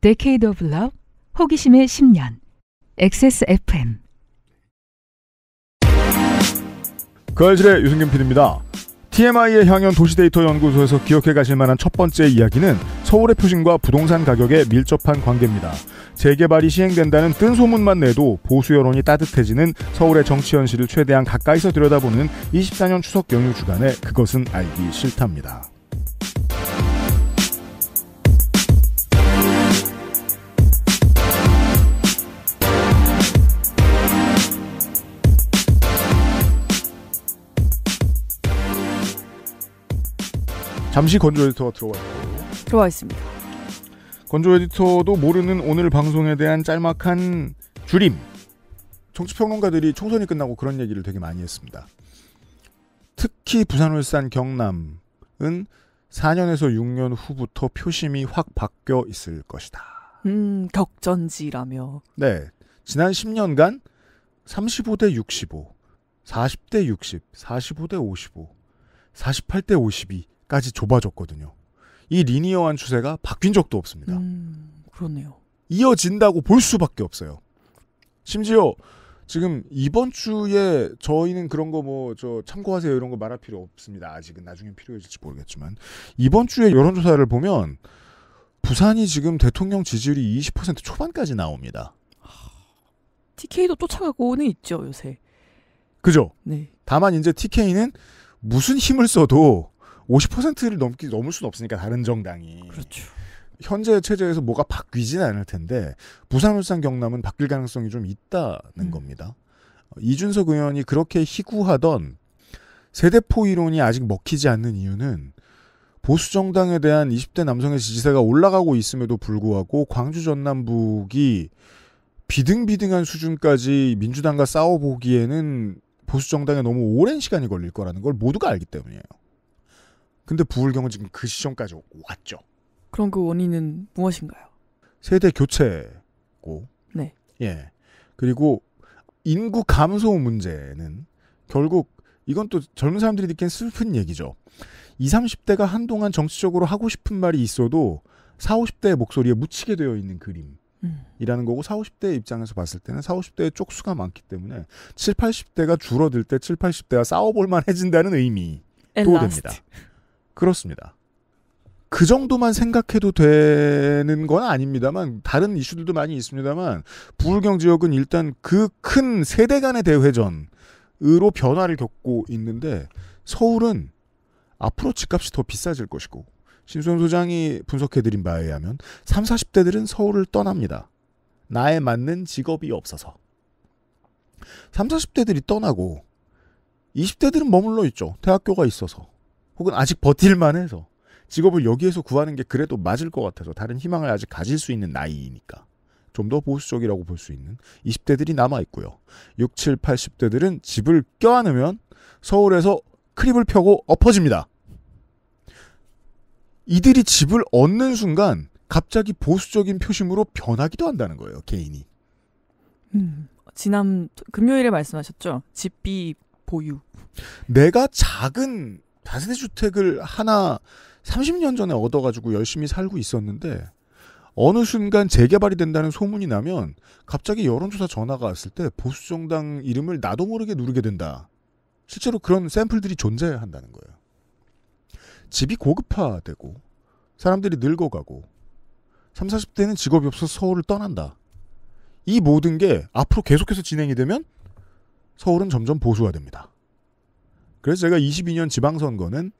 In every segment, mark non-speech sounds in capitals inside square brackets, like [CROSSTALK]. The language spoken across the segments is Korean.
데케이 a d e of 호기심의 10년, XSFM. 그알실의 유승균 PD입니다. TMI의 향연 도시데이터 연구소에서 기억해 가실 만한 첫 번째 이야기는 서울의 표심과 부동산 가격의 밀접한 관계입니다. 재개발이 시행된다는 뜬 소문만 내도 보수 여론이 따뜻해지는 서울의 정치 현실을 최대한 가까이서 들여다보는 24년 추석 연휴 주간에 그것은 알기 싫답니다. 잠시 건조 에디터가 들어와 있고 들어와 있습니다. 건조 에디터도 모르는 오늘 방송에 대한 짤막한 줄임. 정치평론가들이 총선이 끝나고 그런 얘기를 되게 많이 했습니다. 특히 부산울산 경남은 4년에서 6년 후부터 표심이 확 바뀌어 있을 것이다. 음, 격전지라며. 네. 지난 10년간 35대 65, 40대 60, 45대 55, 48대 52, 까지 좁아졌거든요. 이 리니어한 추세가 바뀐 적도 없습니다. 음, 그렇네요 이어진다고 볼 수밖에 없어요. 심지어 지금 이번 주에 저희는 그런 거 뭐 저 참고하세요 이런 거 말할 필요 없습니다. 아직은 나중에 필요해질지 모르겠지만 이번 주에 여론조사를 보면 부산이 지금 대통령 지지율이 20% 초반까지 나옵니다. TK도 쫓아가고는 있죠 요새. 그죠. 네. 다만 이제 TK는 무슨 힘을 써도 50%를 넘기 넘을 수는 없으니까 다른 정당이. 그렇죠. 현재 체제에서 뭐가 바뀌지는 않을 텐데 부산 울산 경남은 바뀔 가능성이 좀 있다는 음. 겁니다. 어, 이준석 의원이 그렇게 희구하던 세대포 이론이 아직 먹히지 않는 이유는 보수 정당에 대한 20대 남성의 지지세가 올라가고 있음에도 불구하고 광주 전남북이 비등비등한 수준까지 민주당과 싸워보기에는 보수 정당에 너무 오랜 시간이 걸릴 거라는 걸 모두가 알기 때문이에요. 근데 부울경은 지금 그 시점까지 왔죠. 그럼 그 원인은 무엇인가요? 세대 교체고. 네. 예. 그리고 인구 감소 문제는 결국 이건 또 젊은 사람들이 느낀 슬픈 얘기죠. 20, 30대가 한동안 정치적으로 하고 싶은 말이 있어도 40, 50대의 목소리에 묻히게 되어 있는 그림. 음. 이라는 거고 40, 50대의 입장에서 봤을 때는 40, 50대의 쪽수가 많기 때문에 7, 80대가 줄어들 때 7, 80대와 싸워볼 만해진다는 의미도 됩니다. 그렇습니다. 그 정도만 생각해도 되는 건 아닙니다만 다른 이슈들도 많이 있습니다만 부울경 지역은 일단 그 큰 세대 간의 대회전으로 변화를 겪고 있는데 서울은 앞으로 집값이 더 비싸질 것이고 심수영 소장이 분석해드린 바에 의하면 3, 0 40대들은 서울을 떠납니다. 나에 맞는 직업이 없어서. 3, 0 40대들이 떠나고 20대들은 머물러 있죠. 대학교가 있어서. 혹은 아직 버틸만 해서 직업을 여기에서 구하는 게 그래도 맞을 것 같아서 다른 희망을 아직 가질 수 있는 나이니까 이좀더 보수적이라고 볼 수 있는 20대들이 남아 있고요. 6, 7, 80대들은 집을 껴안으면 서울에서 크립을 펴고 엎어집니다. 이들이 집을 얻는 순간 갑자기 보수적인 표심으로 변하기도 한다는 거예요, 개인이. 음, 지난 금요일에 말씀하셨죠? 집비 보유. 내가 작은 다세대 주택을 하나 30년 전에 얻어가지고 열심히 살고 있었는데 어느 순간 재개발이 된다는 소문이 나면 갑자기 여론조사 전화가 왔을 때 보수 정당 이름을 나도 모르게 누르게 된다. 실제로 그런 샘플들이 존재한다는 거예요. 집이 고급화되고 사람들이 늙어가고 3, 0 40대는 직업이 없어 서 서울을 떠난다. 이 모든 게 앞으로 계속해서 진행이 되면 서울은 점점 보수화됩니다. 그래서 제가 22년 지방선거는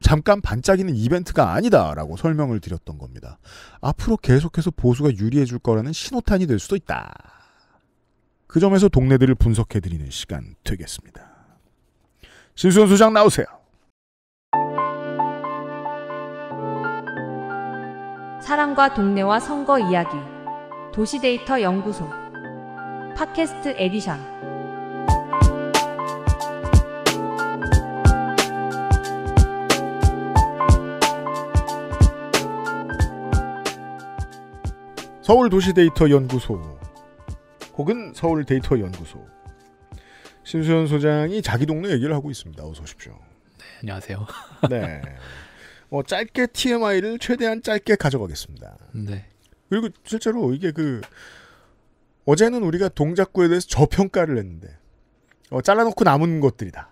잠깐 반짝이는 이벤트가 아니다라고 설명을 드렸던 겁니다. 앞으로 계속해서 보수가 유리해질 거라는 신호탄이 될 수도 있다. 그 점에서 동네들을 분석해드리는 시간 되겠습니다. 신수현 소장 나오세요. 사랑과 동네와 선거 이야기 도시데이터 연구소 팟캐스트 에디션 서울도시데이터연구소 혹은 서울데이터연구소 신수현 소장이 자기 동네 얘기를 하고 있습니다. 어서 오십시오. 네, 안녕하세요. [LAUGHS] 네. 어, 짧게 TMI를 최대한 짧게 가져가겠습니다. 네. 그리고 실제로 이게 그 어제는 우리가 동작구에 대해서 저평가를 했는데 어, 잘라놓고 남은 것들이다.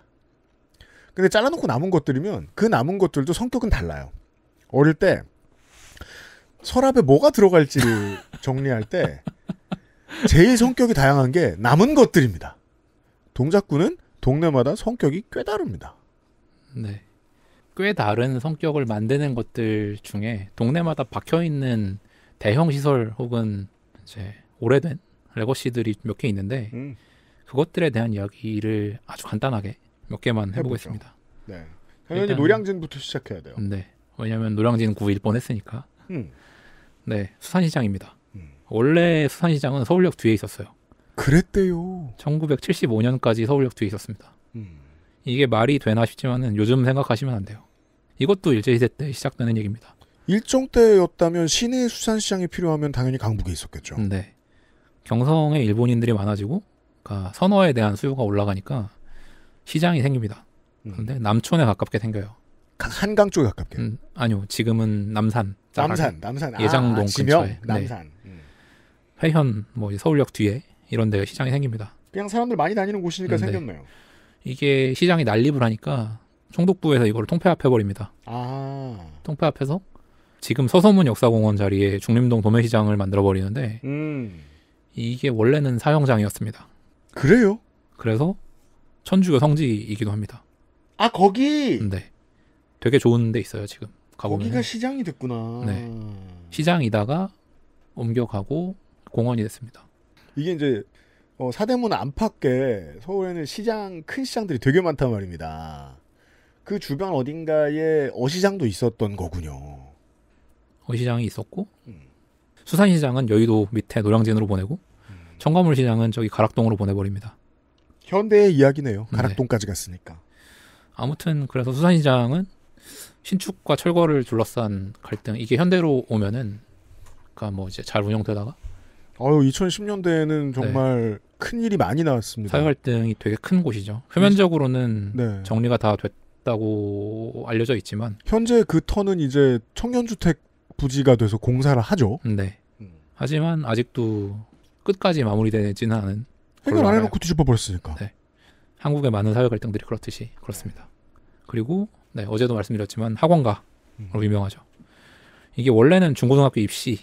근데 잘라놓고 남은 것들이면 그 남은 것들도 성격은 달라요. 어릴 때 서랍에 뭐가 들어갈지를 [LAUGHS] 정리할 때 제일 성격이 다양한 게 남은 것들입니다. 동작구는 동네마다 성격이 꽤 다릅니다. 네. 꽤 다른 성격을 만드는 것들 중에 동네마다 박혀 있는 대형 시설 혹은 이제 오래된 레거시들이 몇 개 있는데 음. 그것들에 대한 이야기를 아주 간단하게 몇 개만 해보겠습니다. 네. 당연히 노량진부터 시작해야 돼요. 네. 왜냐면 노량진 구일 뻔했으니까. 음. 네. 수산시장입니다. 원래 수산시장은 서울역 뒤에 있었어요. 그랬대요. 1975년까지 서울역 뒤에 있었습니다. 음. 이게 말이 되나 싶지만은 요즘 생각하시면 안 돼요. 이것도 일제시대 때 시작되는 얘기입니다. 일정 때였다면 시내 수산시장이 필요하면 당연히 강북에 있었겠죠. 네. 경성에 일본인들이 많아지고 그러니까 선어에 대한 수요가 올라가니까 시장이 생깁니다. 음. 그런데 음. 남촌에 가깝게 생겨요. 한강 쪽에 가깝게. 음, 아니요, 지금은 남산. 남산, 남산. 아, 예장동 아, 근처에. 네. 남산. 회현 뭐 서울역 뒤에 이런 데가 시장이 생깁니다. 그냥 사람들 많이 다니는 곳이니까 네, 네. 생겼네요. 이게 시장이 난립을 하니까 총독부에서 이거 통폐합해 버립니다. 아. 통폐합해서 지금 서서문 역사공원 자리에 중림동 도매시장을 만들어 버리는데 음. 이게 원래는 사형장이었습니다. 그래요? 그래서 천주교 성지이기도 합니다. 아 거기. 네. 되게 좋은 데 있어요 지금. 가보면. 거기가 시장이 됐구나. 네. 시장이다가 옮겨가고 공원이 됐습니다. 이게 이제 어, 사대문 안팎에 서울에는 시장 큰 시장들이 되게 많단 말입니다. 그 주변 어딘가에 어시장도 있었던 거군요. 어시장이 있었고 음. 수산시장은 여의도 밑에 노량진으로 보내고 음. 청과물 시장은 저기 가락동으로 보내버립니다. 현대의 이야기네요. 네. 가락동까지 갔으니까. 아무튼 그래서 수산시장은 신축과 철거를 둘러싼 갈등 이게 현대로 오면은 그러니까 뭐 이제 잘 운영되다가 어유 2010년대에는 정말 네. 큰 일이 많이 나왔습니다. 사회갈등이 되게 큰 곳이죠. 표면적으로는 네. 정리가 다 됐다고 알려져 있지만 현재 그 터는 이제 청년주택 부지가 돼서 공사를 하죠. 네. 음. 하지만 아직도 끝까지 마무리되지는 않은 해결 안 해놓고 뒤집어 버렸으니까. 네. 한국의 많은 사회 갈등들이 그렇듯이 그렇습니다. 그리고 네, 어제도 말씀드렸지만 학원가로 음. 유명하죠. 이게 원래는 중고등학교 입시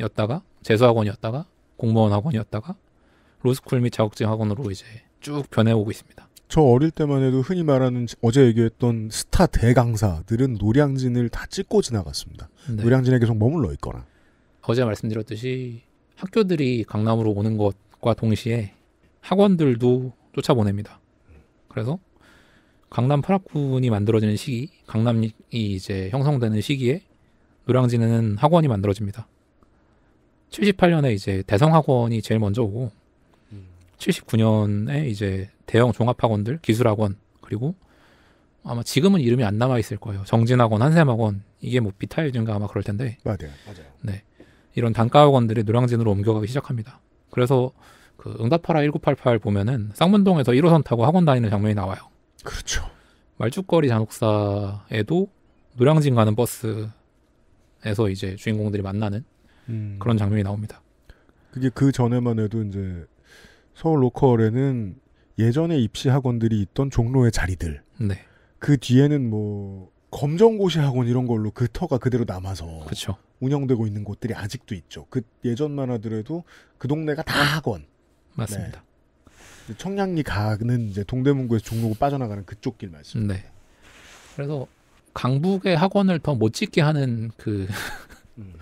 학원이었다가 재수학원이었다가 공무원 학원이었다가 로스쿨 및 자격증 학원으로 이제 쭉 변해오고 있습니다. 저 어릴 때만 해도 흔히 말하는 어제 얘기했던 스타 대강사들은 노량진을 다 찍고 지나갔습니다. 네. 노량진에 계속 머물러 있거나. 어제 말씀드렸듯이 학교들이 강남으로 오는 것과 동시에 학원들도 쫓아보냅니다. 그래서 강남 8학군이 만들어지는 시기, 강남이 이제 형성되는 시기에 노량진에는 학원이 만들어집니다. 78년에 이제 대성학원이 제일 먼저 오고 음. 79년에 이제 대형 종합학원들, 기술학원 그리고 아마 지금은 이름이 안 남아 있을 거예요. 정진학원, 한샘학원 이게 뭐 비타일즈인가 아마 그럴 텐데. 맞아요, 맞아요. 네, 이런 단가 학원들이 노량진으로 옮겨가기 시작합니다. 그래서 그 응답하라 1988 보면은 쌍문동에서 1호선 타고 학원 다니는 장면이 나와요. 그렇죠. 말죽거리 잔혹사에도 노량진 가는 버스에서 이제 주인공들이 만나는 음. 그런 장면이 나옵니다. 그게 그 전에만 해도 이제 서울 로컬에는 예전에 입시 학원들이 있던 종로의 자리들. 네. 그 뒤에는 뭐 검정고시 학원 이런 걸로 그 터가 그대로 남아서 그쵸. 운영되고 있는 곳들이 아직도 있죠. 그 예전만 하더라도 그 동네가 다 학원. 맞습니다. 네. 청량리 가는 이제 동대문구에서 종로로 빠져나가는 그쪽 길말씀 네. 그래서 강북의 학원을 더 못 짓게 하는 그 음.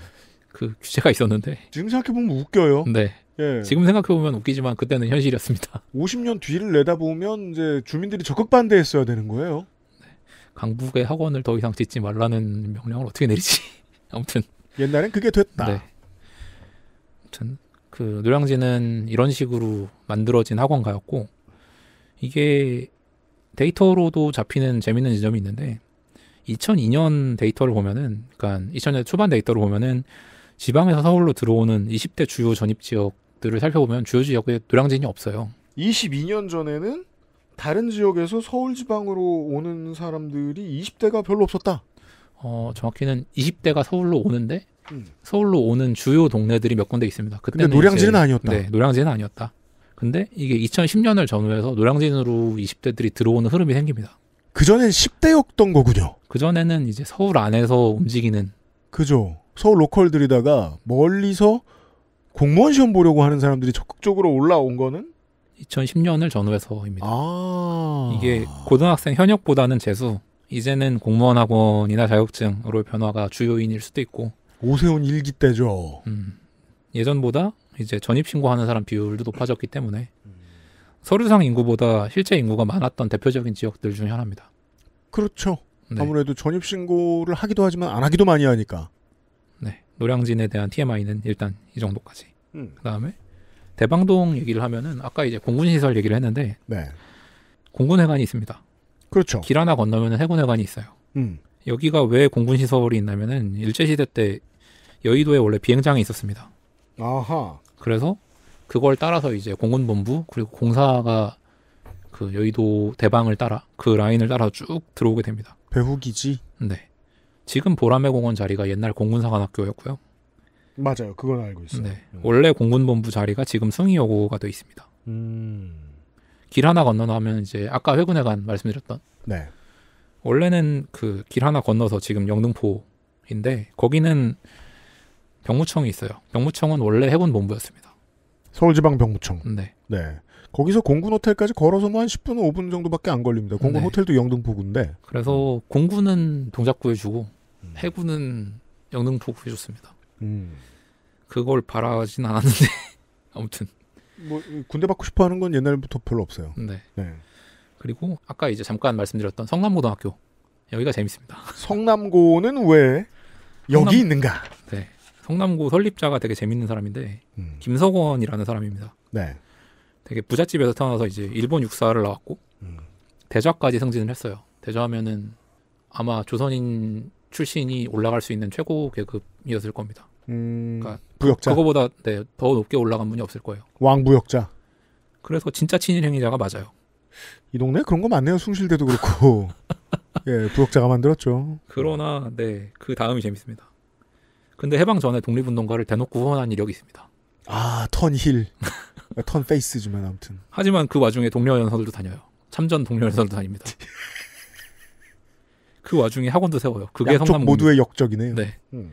그 규제가 있었는데. 지금 생각해보면 웃겨요. 네. 예. 지금 생각해보면 웃기지만 그때는 현실이었습니다. 50년 [LAUGHS] 뒤를 내다보면 이제 주민들이 적극 반대했어야 되는 거예요. 네. 강북의 학원을 더 이상 짓지 말라는 명령을 어떻게 내리지? [LAUGHS] 아무튼. 옛날엔 그게 됐다. 네. 아무튼 그 노량진은 이런 식으로 만들어진 학원가였고 이게 데이터로도 잡히는 재밌는 지점이 있는데 2002년 데이터를 보면은 그니까 2000년 초반 데이터를 보면은 지방에서 서울로 들어오는 20대 주요 전입 지역들을 살펴보면 주요 지역에 노량진이 없어요. 22년 전에는 다른 지역에서 서울 지방으로 오는 사람들이 20대가 별로 없었다. 어, 정확히는 20대가 서울로 오는데 음. 서울로 오는 주요 동네들이 몇 군데 있습니다. 그때 노량진은 이제, 아니었다. 네, 노량진은 아니었다. 근데 이게 2010년을 전후해서 노량진으로 20대들이 들어오는 흐름이 생깁니다. 그전엔 10대였던 거군요. 그전에는 이제 서울 안에서 움직이는 그죠. 서울 로컬들이다가 멀리서 공무원 시험 보려고 하는 사람들이 적극적으로 올라온 거는 2010년을 전후해서입니다. 아~ 이게 고등학생 현역보다는 재수, 이제는 공무원 학원이나 자격증으로의 변화가 주요인일 수도 있고. 오세훈 일기 때죠. 음, 예전보다 이제 전입 신고하는 사람 비율도 높아졌기 때문에 음. 서류상 인구보다 실제 인구가 많았던 대표적인 지역들 중 하나입니다. 그렇죠. 네. 아무래도 전입 신고를 하기도 하지만 안 하기도 많이 하니까. 노량진에 대한 TMI는 일단 이 정도까지. 음. 그다음에 대방동 얘기를 하면은 아까 이제 공군 시설 얘기를 했는데 네. 공군회관이 있습니다. 그렇죠. 길 하나 건너면 해군회관이 있어요. 음. 여기가 왜 공군 시설이 있냐면은 일제 시대 때 여의도에 원래 비행장이 있었습니다. 아하. 그래서 그걸 따라서 이제 공군본부 그리고 공사가 그 여의도 대방을 따라 그 라인을 따라 쭉 들어오게 됩니다. 배후기지. 네. 지금 보라매 공원 자리가 옛날 공군사관학교였고요. 맞아요. 그건 알고 있어요. 네. 음. 원래 공군본부 자리가 지금 승희여고가 돼 있습니다. 음. 길 하나 건너면 이제 아까 회군에관 말씀드렸던 네. 원래는 그 길 하나 건너서 지금 영등포인데 거기는 병무청이 있어요. 병무청은 원래 해군본부였습니다. 서울지방병무청. 네. 네. 거기서 공군 호텔까지 걸어서 뭐한 10분, 5분 정도밖에 안 걸립니다. 공군 네. 호텔도 영등포군데 그래서 공군은 동작구에 주고 해군은 영등포구 해줬습니다. 음. 그걸 바라진 않았는데 [LAUGHS] 아무튼 뭐 군대 받고 싶어하는 건 옛날부터 별로 없어요. 네. 네. 그리고 아까 이제 잠깐 말씀드렸던 성남고등학교 여기가 재밌습니다. [LAUGHS] 성남고는 왜 여기 성남, 있는가? 네. 성남고 설립자가 되게 재밌는 사람인데 음. 김석원이라는 사람입니다. 네. 되게 부잣집에서 태어나서 이제 일본 육사를 나왔고 음. 대좌까지 승진을 했어요. 대좌하면은 아마 조선인 출신이 올라갈 수 있는 최고 계급이었을 겁니다. 음, 그러니까 부역자. 그거보다 네, 더 높게 올라간 분이 없을 거예요. 왕부역자. 그래서 진짜 친일 행위자가 맞아요. 이 동네 그런 거 많네요. 숭실대도 그렇고. [LAUGHS] 예, 부역자가 만들었죠. 그러나 네, 그 다음이 재밌습니다. 근데 해방 전에 독립운동가를 대놓고 후원한 이력이 있습니다. 아, 턴힐. 아, 턴 페이스지만 아무튼. 하지만 그 와중에 동료 연설도 다녀요. 참전 동료 연설도 다닙니다. [LAUGHS] 그 와중에 학원도 세워요. 그게 양쪽 모두의 역적이네요. 네. 음.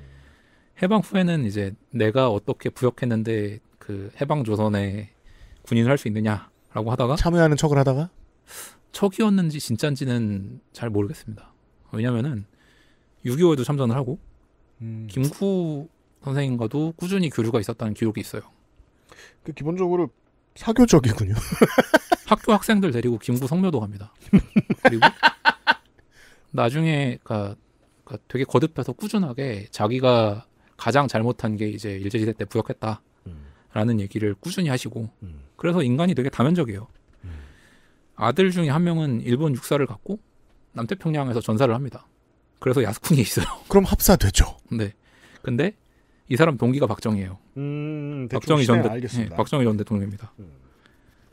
해방 후에는 이제 내가 어떻게 부역했는데 그 해방 조선에 군인을 할 수 있느냐라고 하다가 참여하는 척을 하다가 척이었는지 진짠지는 잘 모르겠습니다. 왜냐면은 6.25에도 참전을 하고 음. 김구 선생님과도 꾸준히 교류가 있었다는 기록이 있어요. 그 기본적으로 사교적이군요. [LAUGHS] 학교 학생들 데리고 김구 성묘도 갑니다. 그리고 나중에 그러니까, 그러니까, 되게 거듭해서 꾸준하게 자기가 가장 잘못한 게 이제 일제시대 때 부역했다라는 음. 얘기를 꾸준히 하시고 음. 그래서 인간이 되게 다면적이에요. 음. 아들 중에 한 명은 일본 육사를 갖고 남태평양에서 전사를 합니다. 그래서 야스쿠니 있어요. [LAUGHS] 그럼 합사되죠. 네. 근데 이 사람 동기가 박정희예요. 음, 음, 음. 박정희 전 대, 네, 박정희 전 대통령입니다.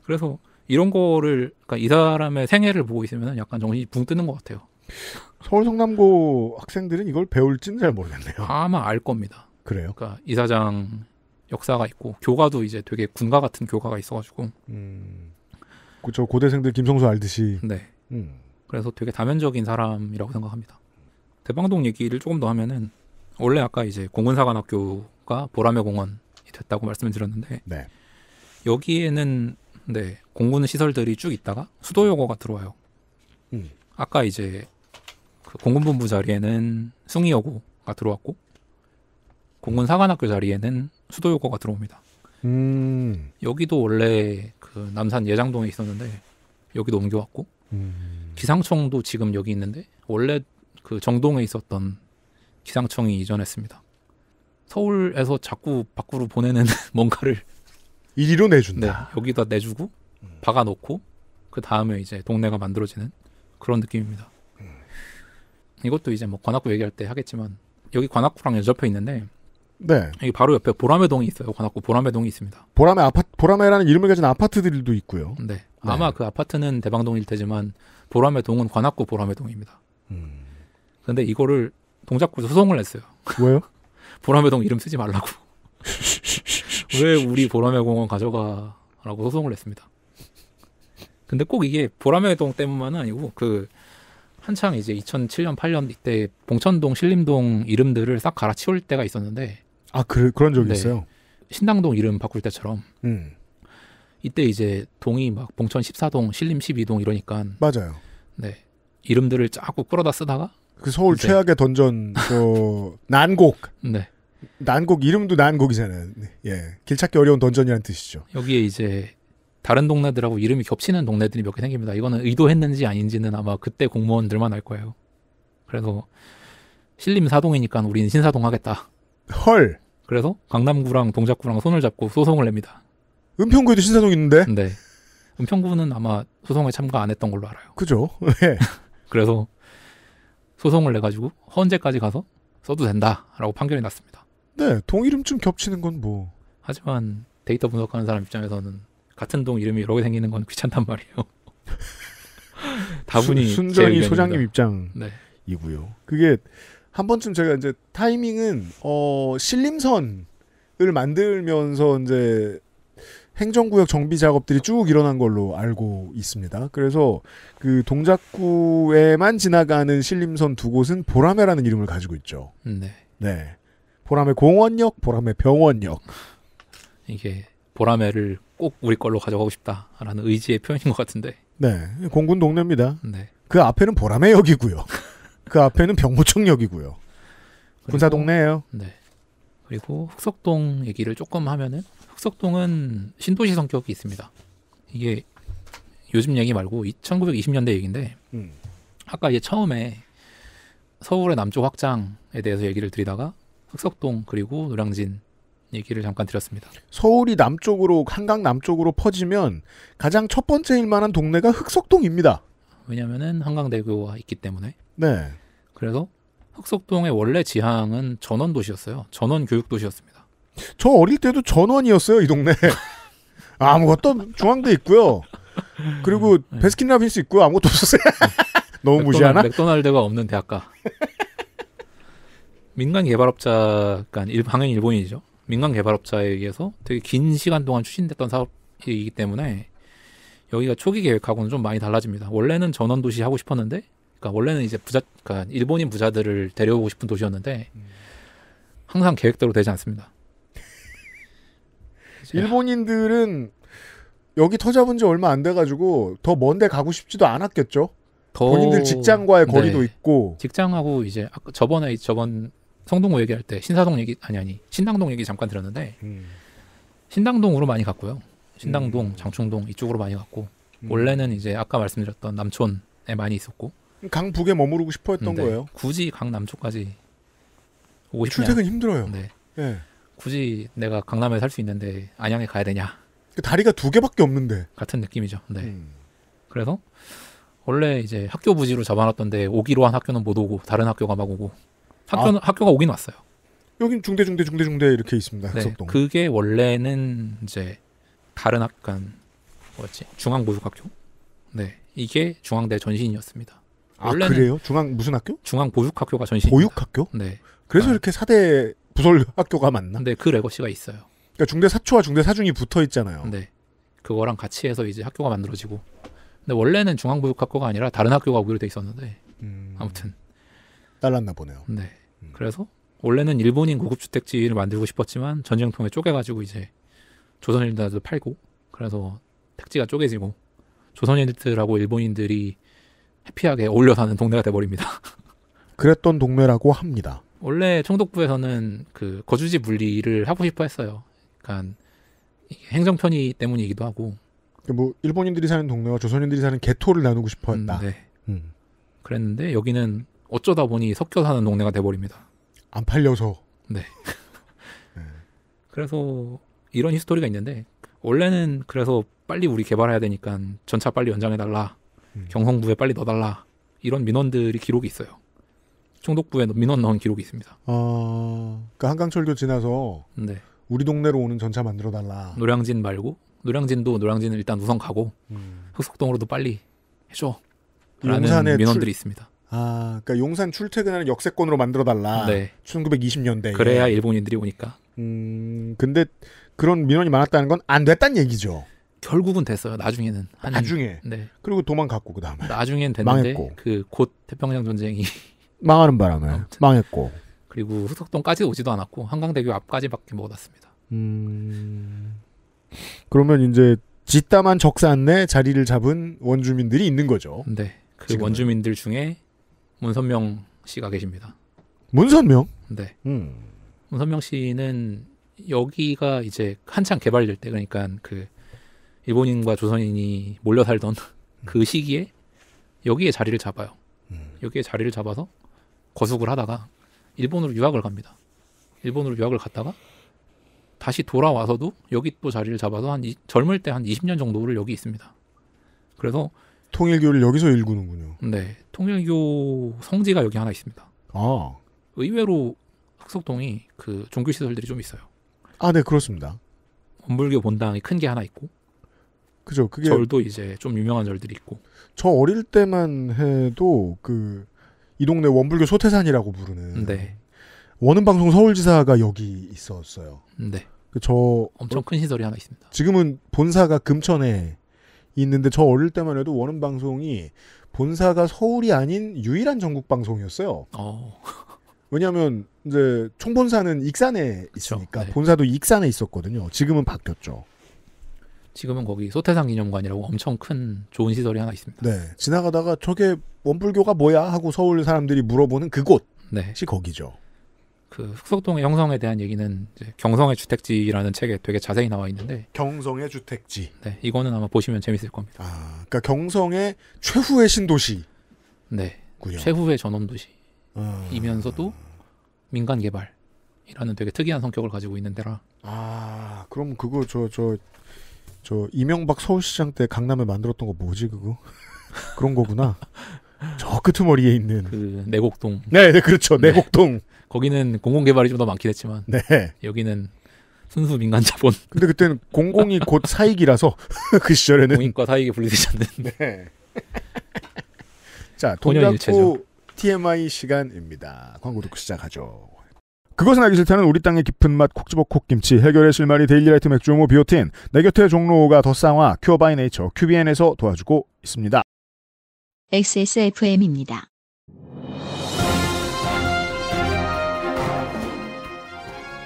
그래서 이런 거를 그러니까 이 사람의 생애를 보고 있으면 약간 정신이 붕 뜨는 것 같아요. 서울 성남고 학생들은 이걸 배울진잘 모르겠네요. 아마 알 겁니다. 그래요? 그러니까 이사장 역사가 있고 교과도 이제 되게 군과 같은 교과가 있어가지고. 음. 그저 고대생들 김성수 알듯이. 네. 음. 그래서 되게 다면적인 사람이라고 생각합니다. 대방동 얘기를 조금 더 하면은 원래 아까 이제 공군사관학교가 보라매 공원이 됐다고 말씀을 드렸는데 네. 여기에는 네 공군 시설들이 쭉 있다가 수도여고가 들어와요. 음. 아까 이제 그 공군본부 자리에는 숭이여고가 들어왔고 공군 사관학교 자리에는 수도여고가 들어옵니다. 음. 여기도 원래 그 남산 예장동에 있었는데 여기도 옮겨왔고 음. 기상청도 지금 여기 있는데 원래 그 정동에 있었던 기상청이 이전했습니다. 서울에서 자꾸 밖으로 보내는 [LAUGHS] 뭔가를 이리로 내준다. 네, 여기다 내주고 박아놓고 그 다음에 이제 동네가 만들어지는 그런 느낌입니다. 음. 이것도 이제 뭐 관악구 얘기할 때 하겠지만 여기 관악구랑 연접해 있는데 네. 여기 바로 옆에 보라매동이 있어요. 관악구 보라매동이 있습니다. 보라매 아파 보라매라는 이름을 가진 아파트들도 있고요. 네. 네. 아마 그 아파트는 대방동일 테지만 보라매동은 관악구 보라매동입니다. 그런데 음. 이거를 동작구 에서 소송을 냈어요 왜요? [LAUGHS] 보라매동 이름 쓰지 말라고. [LAUGHS] 왜 우리 보라매공원 가져가라고 소송을 냈습니다 근데 꼭 이게 보라매동 때문만은 아니고 그 한창 이제 2007년 8년 이때 봉천동 신림동 이름들을 싹 갈아치울 때가 있었는데 아 그, 그런 적이 네. 있어요. 신당동 이름 바꿀 때처럼. 음. 이때 이제 동이 막 봉천 14동, 신림 12동 이러니까 맞아요. 네. 이름들을 자꾸 끌어다 쓰다가 그 서울 이제. 최악의 던전 그 [LAUGHS] 난곡. 네. 난곡 이름도 난곡이잖아요. 네, 예. 길 찾기 어려운 던전이라는 뜻이죠. 여기에 이제 다른 동네들하고 이름이 겹치는 동네들이 몇 개 생깁니다. 이거는 의도했는지 아닌지는 아마 그때 공무원들만 알 거예요. 그래서 신림 사동이니까 우리는 신사동 하겠다. 헐. 그래서 강남구랑 동작구랑 손을 잡고 소송을 냅니다. 은평구에도 신사동 있는데? 네. 은평구는 아마 소송에 참가 안 했던 걸로 알아요. 그죠? 네. [LAUGHS] 그래서 소송을 내가지고 헌재까지 가서 써도 된다라고 판결이 났습니다. 네, 동이름쯤 겹치는 건 뭐. 하지만 데이터 분석하는 사람 입장에서는 같은 동 이름이 이렇게 생기는 건 귀찮단 말이에요. [LAUGHS] 다분히 순전히 소장님 네. 입장이고요. 네. 그게 한 번쯤 제가 이제 타이밍은 어 신림선을 만들면서 이제 행정구역 정비 작업들이 쭉 일어난 걸로 알고 있습니다. 그래서 그 동작구에만 지나가는 신림선 두 곳은 보라매라는 이름을 가지고 있죠. 네. 네. 보라매 공원역, 보라매 병원역. 이게 보라매를 꼭 우리 걸로 가져가고 싶다라는 의지의 표현인 것 같은데. 네, 공군 동네입니다. 네. 그 앞에는 보라매역이고요. [LAUGHS] 그 앞에는 병무청역이고요. 군사 동네예요. 네. 그리고 흑석동 얘기를 조금 하면은 흑석동은 신도시 성격이 있습니다. 이게 요즘 얘기 말고 1920년대 얘기인데 음. 아까 이제 처음에 서울의 남쪽 확장에 대해서 얘기를 드리다가 흑석동 그리고 노량진 얘기를 잠깐 드렸습니다. 서울이 남쪽으로 한강 남쪽으로 퍼지면 가장 첫 번째 일만한 동네가 흑석동입니다. 왜냐하면은 한강대교가 있기 때문에. 네. 그래서 흑석동의 원래 지향은 전원 도시였어요. 전원 교육 도시였습니다. 저 어릴 때도 전원이었어요 이 동네. [LAUGHS] 아무것도 중앙도 있고요. 그리고 음, 네. 베스킨라빈스 있고 아무것도 없었어요. [LAUGHS] 너무 맥도날, 무시하나? 맥도날드가 없는 대학가. 민간 개발업자가 방향 이 일본이죠. 인 민간 개발업자에 의해서 되게 긴 시간 동안 추진됐던 사업이기 때문에 여기가 초기 계획하고는 좀 많이 달라집니다. 원래는 전원 도시 하고 싶었는데, 그러니까 원래는 이제 부자, 그러니까 일본인 부자들을 데려오고 싶은 도시였는데 항상 계획대로 되지 않습니다. [LAUGHS] 일본인들은 여기 터잡은 지 얼마 안 돼가지고 더 먼데 가고 싶지도 않았겠죠. 본인들 직장과의 네. 거리도 네. 있고 직장하고 이제 저번에 저번 성동구 얘기할 때 신사동 얘기 아니 아니 신당동 얘기 잠깐 들었는데 음. 신당동으로 많이 갔고요. 신당동, 음. 장충동 이쪽으로 많이 갔고 음. 원래는 이제 아까 말씀드렸던 남촌에 많이 있었고 강북에 머무르고 싶어 했던 네, 거예요. 굳이 강남쪽까지 오고 싶냐. 출퇴근 힘들어요. 네. 예. 굳이 내가 강남에 살 수 있는데 안양에 가야 되냐. 그 다리가 두 개밖에 없는데. 같은 느낌이죠. 네. 음. 그래서 원래 이제 학교 부지로 잡아놨던데 오기로 한 학교는 못 오고 다른 학교가 막 오고 학교는 아. 학교가 오긴 왔어요. 여긴 중대 중대 중대 중대 이렇게 있습니다. 네, 학동 그게 원래는 이제 다른 학간 뭐지 중앙보육학교. 네 이게 중앙대 전신이었습니다. 아 그래요? 중앙 무슨 학교? 중앙보육학교가 전신. 보육학교? 네. 그래서 아. 이렇게 사대 부설 학교가 맞나? 네, 그 레거시가 있어요. 그러니까 중대 사초와 중대 사중이 붙어 있잖아요. 네. 그거랑 같이 해서 이제 학교가 만들어지고. 근데 원래는 중앙보육학교가 아니라 다른 학교가 오기로 돼 있었는데 음... 아무튼 달랐나 보네요. 네. 음. 그래서 원래는 일본인 고급 주택지를 만들고 싶었지만 전쟁 통에 쪼개가지고 이제 조선일들한테 팔고 그래서 택지가 쪼개지고 조선인들하고 일본인들이 해피하게 어울려 사는 동네가 돼버립니다. [LAUGHS] 그랬던 동네라고 합니다. 원래 청독부에서는 그 거주지 분리를 하고 싶어 했어요. 그러니까 행정 편의 때문이기도 하고. 그러니까 뭐 일본인들이 사는 동네와 조선인들이 사는 개토를 나누고 싶어 했다. 음, 네. 음. 그랬는데 여기는 어쩌다 보니 섞여 사는 동네가 돼버립니다. 안 팔려서. 네. 네. 그래서 이런 히스토리가 있는데 원래는 그래서 빨리 우리 개발해야 되니까 전차 빨리 연장해달라. 음. 경성부에 빨리 넣어달라. 이런 민원들이 기록이 있어요. 총독부에 민원 넣은 기록이 있습니다. 어, 아, 그 그러니까 한강철교 지나서 네. 우리 동네로 오는 전차 만들어달라. 노량진 말고 노량진도 노량진을 일단 우선 가고 음. 흑석동으로도 빨리 해줘. 라는 민원들이 출, 있습니다. 아, 그러니까 용산 출퇴근하는 역세권으로 만들어 달라. 네. 1920년대. 그래야 일본인들이 오니까. 음, 근데 그런 민원이 많았다는 건 안 됐단 얘기죠. 결국은 됐어요. 나중에는. 한, 나중에. 네. 그리고 도망갔고 그다음에. 나중엔 됐는데 망했고. 그 곧 태평양 전쟁이 [LAUGHS] 망하는 바람에 아무튼. 망했고. 그리고 후석동까지 오지도 않았고 한강대교 앞까지밖에 못 왔습니다. 음. 그러면 이제 짓다만 적산내 자리를 잡은 원주민들이 있는 거죠. 네. 그 지금은. 원주민들 중에 문선명 씨가 계십니다. 문선명? 네. 음. 문선명 씨는 여기가 이제 한창 개발될 때 그러니까 그 일본인과 조선인이 몰려 살던 [LAUGHS] 그 시기에 여기에 자리를 잡아요. 음. 여기에 자리를 잡아서 거숙을 하다가 일본으로 유학을 갑니다. 일본으로 유학을 갔다가 다시 돌아와서도 여기 또 자리를 잡아서 한 이, 젊을 때 한 20년 정도를 여기 있습니다. 그래서 통일교를 여기서 읽구는군요 네, 통일교 성지가 여기 하나 있습니다. 아, 의외로 학석동이 그 종교 시설들이 좀 있어요. 아, 네, 그렇습니다. 원불교 본당이 큰 게 하나 있고, 그죠? 그게 절도 이제 좀 유명한 절들이 있고. 저 어릴 때만 해도 그 이 동네 원불교 소태산이라고 부르는. 네. 원음방송 서울지사가 여기 있었어요. 네. 그 저 엄청 큰 시설이 하나 있습니다. 지금은 본사가 금천에 있는데 저 어릴 때만 해도 원음 방송이 본사가 서울이 아닌 유일한 전국 방송이었어요. 어. 왜냐하면 이제 총본사는 익산에 있으니까 그렇 네. 본사도 익산에 있었거든요. 지금은 바뀌었죠. 지금은 거기 소태상 기념관이라고 엄청 큰 좋은 시설이 하나 있습니다. 네, 지나가다가 저게 원불교가 뭐야 하고 서울 사람들이 물어보는 그곳이 네. 거기죠. 그 흑석동의 형성에 대한 얘기는 경성의 주택지라는 책에 되게 자세히 나와 있는데 경성의 주택지. 네, 이거는 아마 보시면 재밌을 겁니다. 아, 그러니까 경성의 최후의 신도시. 네, 구요. 최후의 전원 도시이면서도 아... 민간 개발이라는 되게 특이한 성격을 가지고 있는 데라. 아, 그럼 그거 저 저 저 이명박 서울시장 때 강남에 만들었던 거 뭐지 그거? [LAUGHS] 그런 거구나. [LAUGHS] 저끄머리에 있는 그 내곡동. 네, 네 그렇죠. 네. 내곡동. 거기는 공공 개발이 좀 더 많긴 했지만 네. 여기는 순수 민간 자본. 근데 그때는 공공이 [LAUGHS] 곧 사익이라서 [LAUGHS] 그 시절에는 공익과 사익이 분리되지 않는. 네. [LAUGHS] 자, 동작구 TMI 시간입니다. 광고 듣고 시작하죠. 그것은 알기 싫다는 우리 땅의 깊은 맛 콕지버콕 김치 해결의 실마리 데일리라이트 맥주모 비오틴 내 곁에 종로가 더 쌍화 큐어바이네이처 큐비엔에서 도와주고 있습니다. XSFM입니다.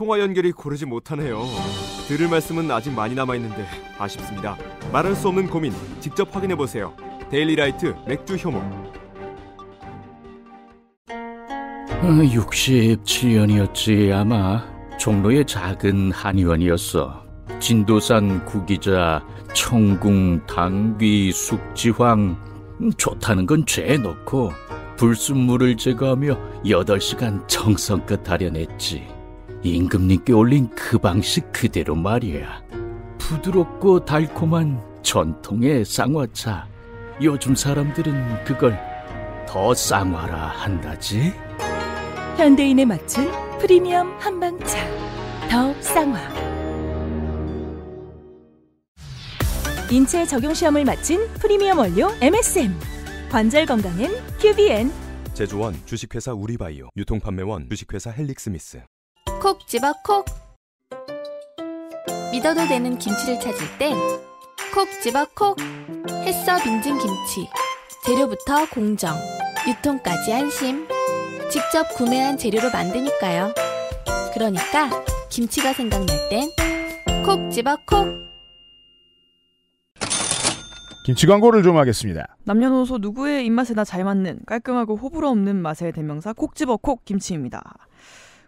통화 연결이 고르지 못하네요. 들을 말씀은 아직 많이 남아 있는데 아쉽습니다. 말할 수 없는 고민 직접 확인해 보세요. 데일리라이트 맥주 효모. 67년이었지 어, 아마 종로의 작은 한의원이었어. 진도산 구기자, 청궁, 당귀, 숙지황 음, 좋다는 건 죄에 넣고 불순물을 제거하며 8시간 정성껏 다려냈지. 임금님께 올린 그 방식 그대로 말이야. 부드럽고 달콤한 전통의 쌍화차. 요즘 사람들은 그걸 더 쌍화라 한다지. 현대인에 맞춘 프리미엄 한방차. 더 쌍화. 인체 적용 시험을 마친 프리미엄 원료 MSM. 관절 건강엔 QBN. 제조원 주식회사 우리바이오 유통판매원 주식회사 헬릭스미스 콕 집어 콕 믿어도 되는 김치를 찾을 땐 콕 집어 콕 햇서 빈증 김치 재료부터 공정 유통까지 안심 직접 구매한 재료로 만드니까요 그러니까 김치가 생각날 땐콕 집어 콕 김치 광고를 좀 하겠습니다. 남녀노소 누구의 입맛에나 잘 맞는 깔끔하고 호불호 없는 맛의 대명사 콕 집어 콕 김치입니다.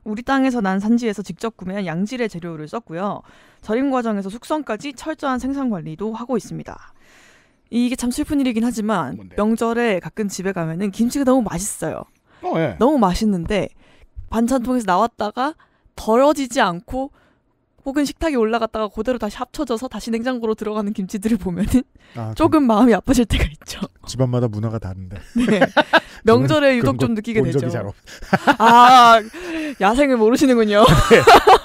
우리 땅에서 난 산지에서 직접 구매한 양질의 재료를 썼고요. 절임 과정에서 숙성까지 철저한 생산 관리도 하고 있습니다. 이게 참 슬픈 일이긴 하지만 뭔데? 명절에 가끔 집에 가면은 김치가 너무 맛있어요. 어, 예. 너무 맛있는데 반찬통에서 나왔다가 덜어지지 않고 혹은 식탁에 올라갔다가 그대로 다시 합쳐져서 다시 냉장고로 들어가는 김치들을 보면은 아, 조금 마음이 아파질 때가 있죠. 집안마다 문화가 다른데. [LAUGHS] 네. 명절에 유독 좀 느끼게 되죠. 아, 야생을 모르시는군요. [LAUGHS] 네,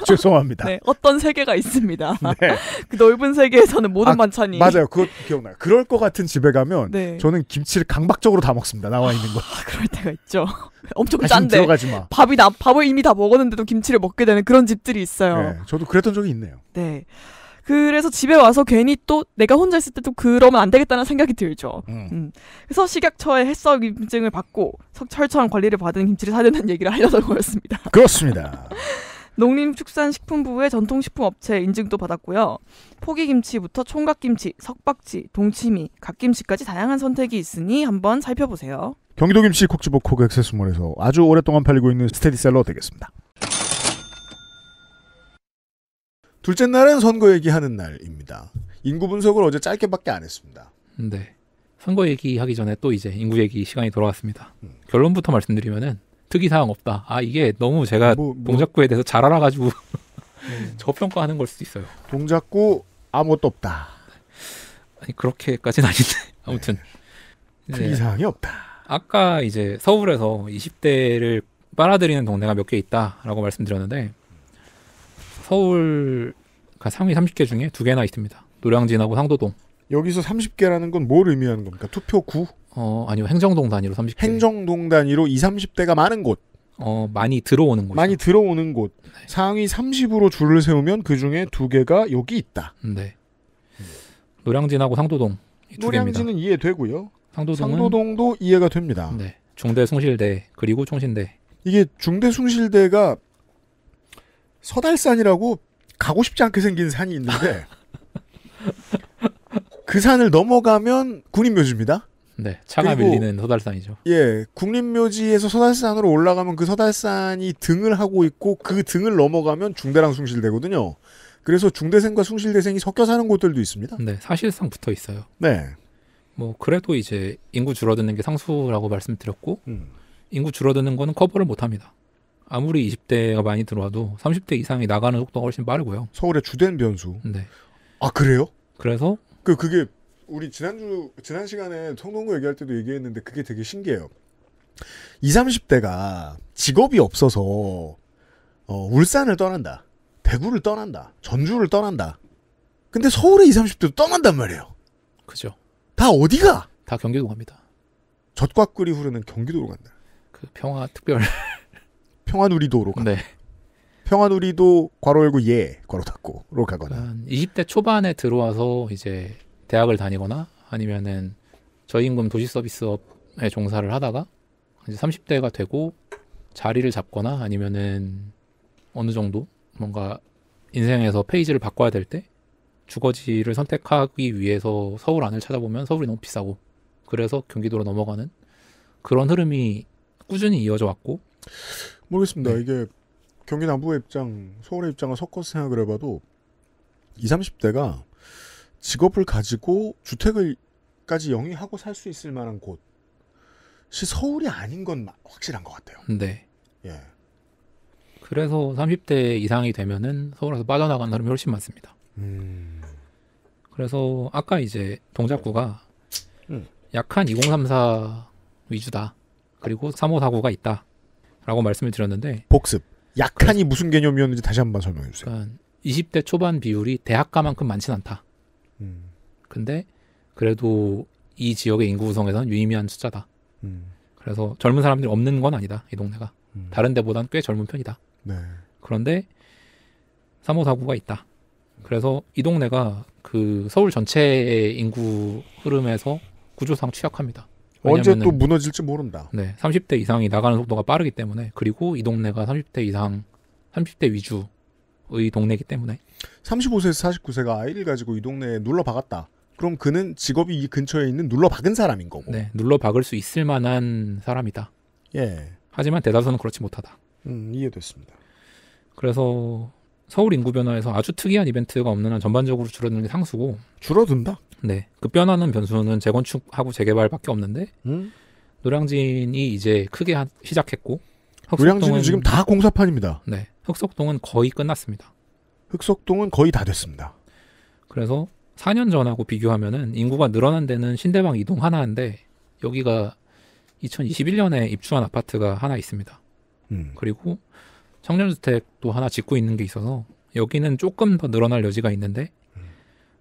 죄송합니다. 네, 어떤 세계가 있습니다. [LAUGHS] 네. 그 넓은 세계에서는 모든 아, 만찬이. 맞아요. 그거 기억나요. 그럴 것 같은 집에 가면 네. 저는 김치를 강박적으로 다 먹습니다. 나와 있는 거. 아, 그럴 때가 있죠. [LAUGHS] 엄청 짠데 들어가지 마. 밥이 나 밥을 이미 다 먹었는데도 김치를 먹게 되는 그런 집들이 있어요. 네, 저도 그랬던 적이 있네요. 네. 그래서 집에 와서 괜히 또 내가 혼자 있을 때 또 그러면 안 되겠다는 생각이 들죠. 음. 음. 그래서 식약처의 햇석 인증을 받고 철저한 관리를 받은 김치를 사려는 얘기를 하려던 [LAUGHS] 거였습니다. 그렇습니다. [LAUGHS] 농림축산식품부의 전통식품업체 인증도 받았고요. 포기김치부터 총각김치, 석박지, 동치미, 갓김치까지 다양한 선택이 있으니 한번 살펴보세요. 경기도 김치 콕지복 코그 액세스몰에서 아주 오랫동안 팔리고 있는 스테디셀러 되겠습니다. 둘째 날은 선거 얘기하는 날입니다. 인구 분석을 어제 짧게밖에 안 했습니다. 네. 선거 얘기하기 전에 또 이제 인구 얘기 시간이 돌아왔습니다. 음. 결론부터 말씀드리면은 특이 사항 없다. 아 이게 너무 제가 뭐, 뭐. 동작구에 대해서 잘 알아가지고 음. [LAUGHS] 저평가하는 걸 수도 있어요. 동작구 아무것도 없다. 아니 그렇게까지는 아닌데 네. 아무튼 네. 특이 사항이 없다. 아까 이제 서울에서 20대를 빨아들이는 동네가 몇 개 있다라고 말씀드렸는데 서울 상위 30개 중에 두 개나 있습니다. 노량진하고 상도동. 여기서 30개라는 건 뭘 의미하는 겁니까? 투표구? 어, 아니요. 행정동 단위로 30개. 행정동 단위로 20, 30대가 많은 곳. 어, 많이 들어오는 곳. 많이 들어오는 곳. 네. 상위 30으로 줄을 세우면 그 중에 두 개가 여기 있다. 음, 네. 노량진하고 상도동. 노량진은 이해되고요. 상도동은 상도동도 이해가 됩니다. 네. 중대 숭실대 그리고 총신대 이게 중대 숭실대가 서달산이라고 가고 싶지 않게 생긴 산이 있는데 [LAUGHS] 그 산을 넘어가면 군인묘지입니다. 네, 차가 밀리는 서달산이죠. 예, 국립묘지에서 서달산으로 올라가면 그 서달산이 등을 하고 있고 그 등을 넘어가면 중대랑 숭실대거든요. 그래서 중대생과 숭실대생이 섞여 사는 곳들도 있습니다. 네, 사실상 붙어 있어요. 네. 뭐 그래도 이제 인구 줄어드는 게 상수라고 말씀드렸고 음. 인구 줄어드는 거는 커버를 못 합니다. 아무리 20대가 많이 들어와도 30대 이상이 나가는 속도가 훨씬 빠르고요. 서울의 주된 변수. 네. 아 그래요? 그래서 그 그게 우리 지난주 지난 시간에 성동구 얘기할 때도 얘기했는데 그게 되게 신기해요. 20, 30대가 직업이 없어서 어, 울산을 떠난다. 대구를 떠난다. 전주를 떠난다. 근데 서울의 20, 30대도 떠난단 말이에요. 그죠. 다 어디가? 다 경기도 갑니다. 젖과 꿀이 흐르는 경기도로 간다. 그 평화 특별 [LAUGHS] 평화누리도로 가. 네. 평화누리도 괄호 열고 예 괄호 닫고로 가거나. 20대 초반에 들어와서 이제 대학을 다니거나 아니면은 저임금 도시서비스업에 종사를 하다가 이제 30대가 되고 자리를 잡거나 아니면은 어느 정도 뭔가 인생에서 페이지를 바꿔야 될때 주거지를 선택하기 위해서 서울 안을 찾아보면 서울이 너무 비싸고 그래서 경기도로 넘어가는 그런 흐름이 꾸준히 이어져 왔고 모르겠습니다. 네. 이게 경기 남부의 입장, 서울의 입장을 섞어서 생각을 해봐도 20, 30대가 직업을 가지고 주택을까지 영위하고 살 수 있을 만한 곳이 서울이 아닌 건 확실한 것 같아요. 네. 예. 그래서 30대 이상이 되면은 서울에서 빠져나가는 사람이 훨씬 많습니다. 음. 그래서 아까 이제 동작구가 음. 약한 2034 위주다. 그리고 3549가 있다. 라고 말씀을 드렸는데 복습. 약한이 무슨 개념이었는지 다시 한번 설명해 주세요. 그러니까 20대 초반 비율이 대학가만큼 많진 않다. 음. 근데 그래도 이 지역의 인구 구성에선 유의미한 숫자다. 음. 그래서 젊은 사람들이 없는 건 아니다. 이 동네가. 음. 다른 데보단 꽤 젊은 편이다. 네. 그런데 3549가 있다. 그래서 이 동네가 그 서울 전체의 인구 흐름에서 구조상 취약합니다. 언제 또 무너질지 모른다. 네, 30대 이상이 나가는 속도가 빠르기 때문에 그리고 이 동네가 30대 이상, 30대 위주의 동네이기 때문에 35세에서 49세가 아이를 가지고 이 동네에 눌러박았다. 그럼 그는 직업이 이 근처에 있는 눌러박은 사람인 거고. 네, 눌러박을 수 있을 만한 사람이다. 예. 하지만 대다수는 그렇지 못하다. 음, 이해됐습니다. 그래서 서울 인구 변화에서 아주 특이한 이벤트가 없는 한 전반적으로 줄어드는 게 상수고 줄어든다? 네. 그변하는 변수는 재건축하고 재개발밖에 없는데 음? 노량진이 이제 크게 하, 시작했고 노량진은 지금 다 공사판입니다. 네. 흑석동은 거의 끝났습니다. 흑석동은 거의 다 됐습니다. 그래서 4년 전하고 비교하면은 인구가 늘어난 데는 신대방 이동 하나인데 여기가 2021년에 입주한 아파트가 하나 있습니다. 음. 그리고 청년주택도 하나 짓고 있는 게 있어서 여기는 조금 더 늘어날 여지가 있는데 음.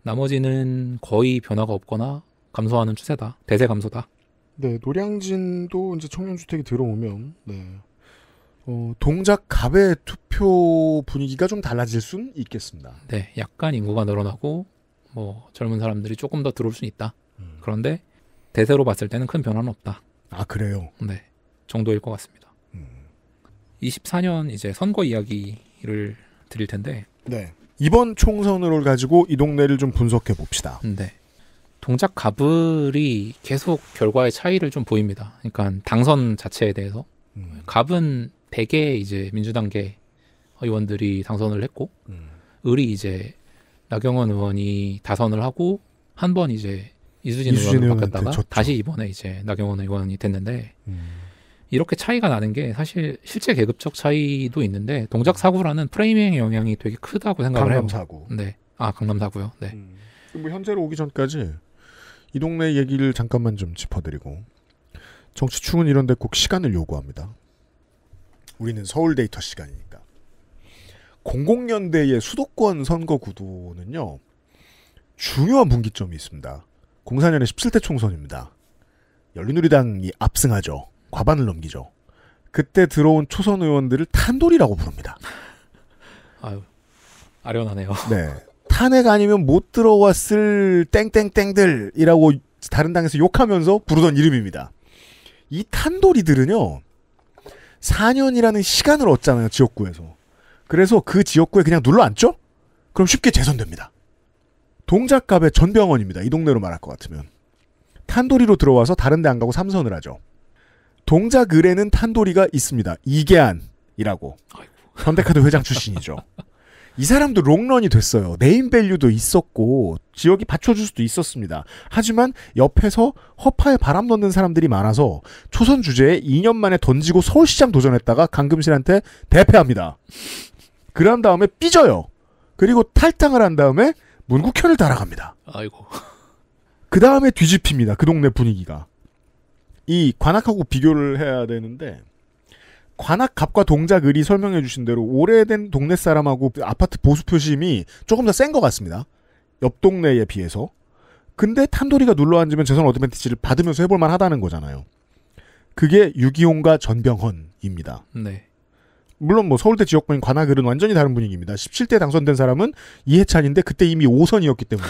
나머지는 거의 변화가 없거나 감소하는 추세다. 대세 감소다. 네, 노량진도 이제 청년주택이 들어오면 네. 어, 동작갑의 투표 분위기가 좀 달라질 순 있겠습니다. 네, 약간 인구가 늘어나고 뭐 젊은 사람들이 조금 더 들어올 순 있다. 음. 그런데 대세로 봤을 때는 큰 변화는 없다. 아 그래요? 네, 정도일 것 같습니다. 2024년 이제 선거 이야기를 드릴 텐데. 네. 이번 총선으로 가지고 이 동네를 좀 분석해 봅시다. 음, 네. 동작 갑을이 계속 결과의 차이를 좀 보입니다. 그러니까 당선 자체에 대해서 음. 갑은 100의 이제 민주당계 의원들이 당선을 했고 음. 을이 이제 나경원 의원이 다선을 하고 한 번 이제 이수진, 이수진 의원을 바꿨다가 다시 이번에 이제 나경원 의원이 됐는데 음. 이렇게 차이가 나는 게 사실 실제 계급적 차이도 있는데 동작 사고라는 프레임밍 영향이 되게 크다고 생각을 강남 사고. 네. 아 강남 사고요. 네. 음. 뭐 현재로 오기 전까지 이 동네 얘기를 잠깐만 좀 짚어드리고 정치충은 이런데 꼭 시간을 요구합니다. 우리는 서울 데이터 시간이니까. 00년대의 수도권 선거 구도는요 중요한 분기점이 있습니다. 04년에 17대 총선입니다. 열린우리당이 압승하죠. 과반을 넘기죠. 그때 들어온 초선 의원들을 탄돌이라고 부릅니다. 아유, 아련하네요. 네. 탄핵 아니면 못 들어왔을 땡땡땡들이라고 다른 당에서 욕하면서 부르던 이름입니다. 이 탄돌이들은요, 4년이라는 시간을 얻잖아요, 지역구에서. 그래서 그 지역구에 그냥 눌러 앉죠? 그럼 쉽게 재선됩니다. 동작갑의 전병원입니다. 이 동네로 말할 것 같으면. 탄돌이로 들어와서 다른 데 안 가고 삼선을 하죠. 동작 의뢰는 탄도리가 있습니다. 이계안이라고. 현대카드 회장 출신이죠. 이 사람도 롱런이 됐어요. 네임밸류도 있었고 지역이 받쳐줄 수도 있었습니다. 하지만 옆에서 허파에 바람 넣는 사람들이 많아서 초선 주제에 2년 만에 던지고 서울시장 도전했다가 강금실한테 대패합니다. 그런 다음에 삐져요. 그리고 탈당을 한 다음에 문국현을 따라갑니다. 아이고. 그 다음에 뒤집힙니다. 그 동네 분위기가. 이 관악하고 비교를 해야 되는데 관악 갑과 동작 을이 설명해 주신 대로 오래된 동네 사람하고 아파트 보수 표심이 조금 더 센 것 같습니다. 옆 동네에 비해서. 근데 탄도리가 눌러 앉으면 재선 어드밴티지를 받으면서 해볼 만하다는 거잖아요. 그게 유기용과 전병헌입니다. 네. 물론 뭐 서울대 지역구인 관악을은 완전히 다른 분위기입니다. 17대 당선된 사람은 이해찬인데 그때 이미 5선이었기 때문에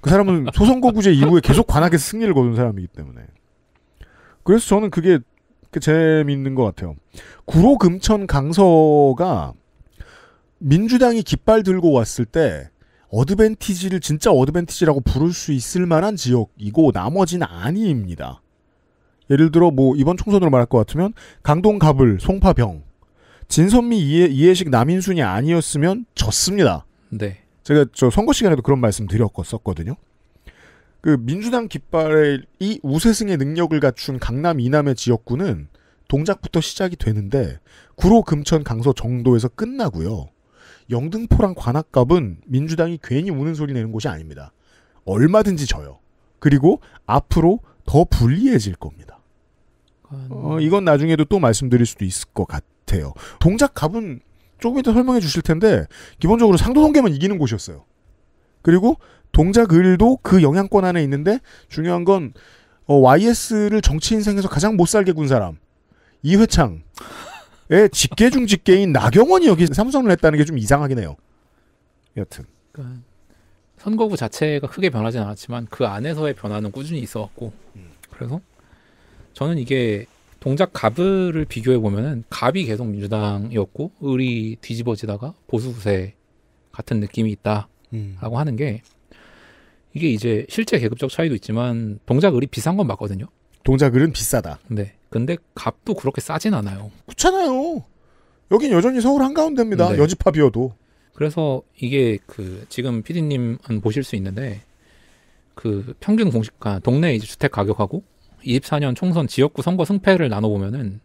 그 사람은 소선거구제 [LAUGHS] 이후에 계속 관악에서 승리를 거둔 사람이기 때문에 그래서 저는 그게 그 재미있는 것 같아요. 구로금천 강서가 민주당이 깃발 들고 왔을 때 어드밴티지를 진짜 어드밴티지라고 부를 수 있을 만한 지역이고 나머지는 아니입니다. 예를 들어 뭐 이번 총선으로 말할 것 같으면 강동 갑을 송파병 진선미 이해, 이해식 남인순이 아니었으면 졌습니다. 네. 제가 저 선거 시간에도 그런 말씀 드렸었거든요. 그 민주당 깃발이 우세승의 능력을 갖춘 강남 이남의 지역구는 동작부터 시작이 되는데 구로 금천 강서 정도에서 끝나고요. 영등포랑 관악갑은 민주당이 괜히 우는 소리 내는 곳이 아닙니다. 얼마든지 져요. 그리고 앞으로 더 불리해질 겁니다. 어, 이건 나중에도 또 말씀드릴 수도 있을 것 같아요. 동작갑은 조금 이따 설명해 주실 텐데 기본적으로 상도동계만 이기는 곳이었어요. 그리고 동작을도 그 영향권 안에 있는데 중요한 건 어, YS를 정치 인생에서 가장 못 살게 군 사람 이회창의 직계 중 직계인 나경원이 여기 삼성을 했다는 게 좀 이상하긴 해요. 여튼 그니까 선거구 자체가 크게 변하진 않았지만 그 안에서의 변화는 꾸준히 있어왔고 음. 그래서 저는 이게 동작 갑을 비교해 보면은 갑이 계속 민주당이었고 을이 뒤집어지다가 보수 세 같은 느낌이 있다라고 음. 하는 게 이게 이제 실제 계급적 차이도 있지만 동작을이 비싼 건 맞거든요. 동작을은 비싸다. 네. 근데 값도 그렇게 싸진 않아요. 그렇잖아요. 여긴 여전히 서울 한가운데입니다. 네. 여지팝이어도. 그래서 이게 그 지금 피디님은 보실 수 있는데 그 평균 공시가 동네 이제 주택 가격하고 24년 총선 지역구 선거 승패를 나눠 보면은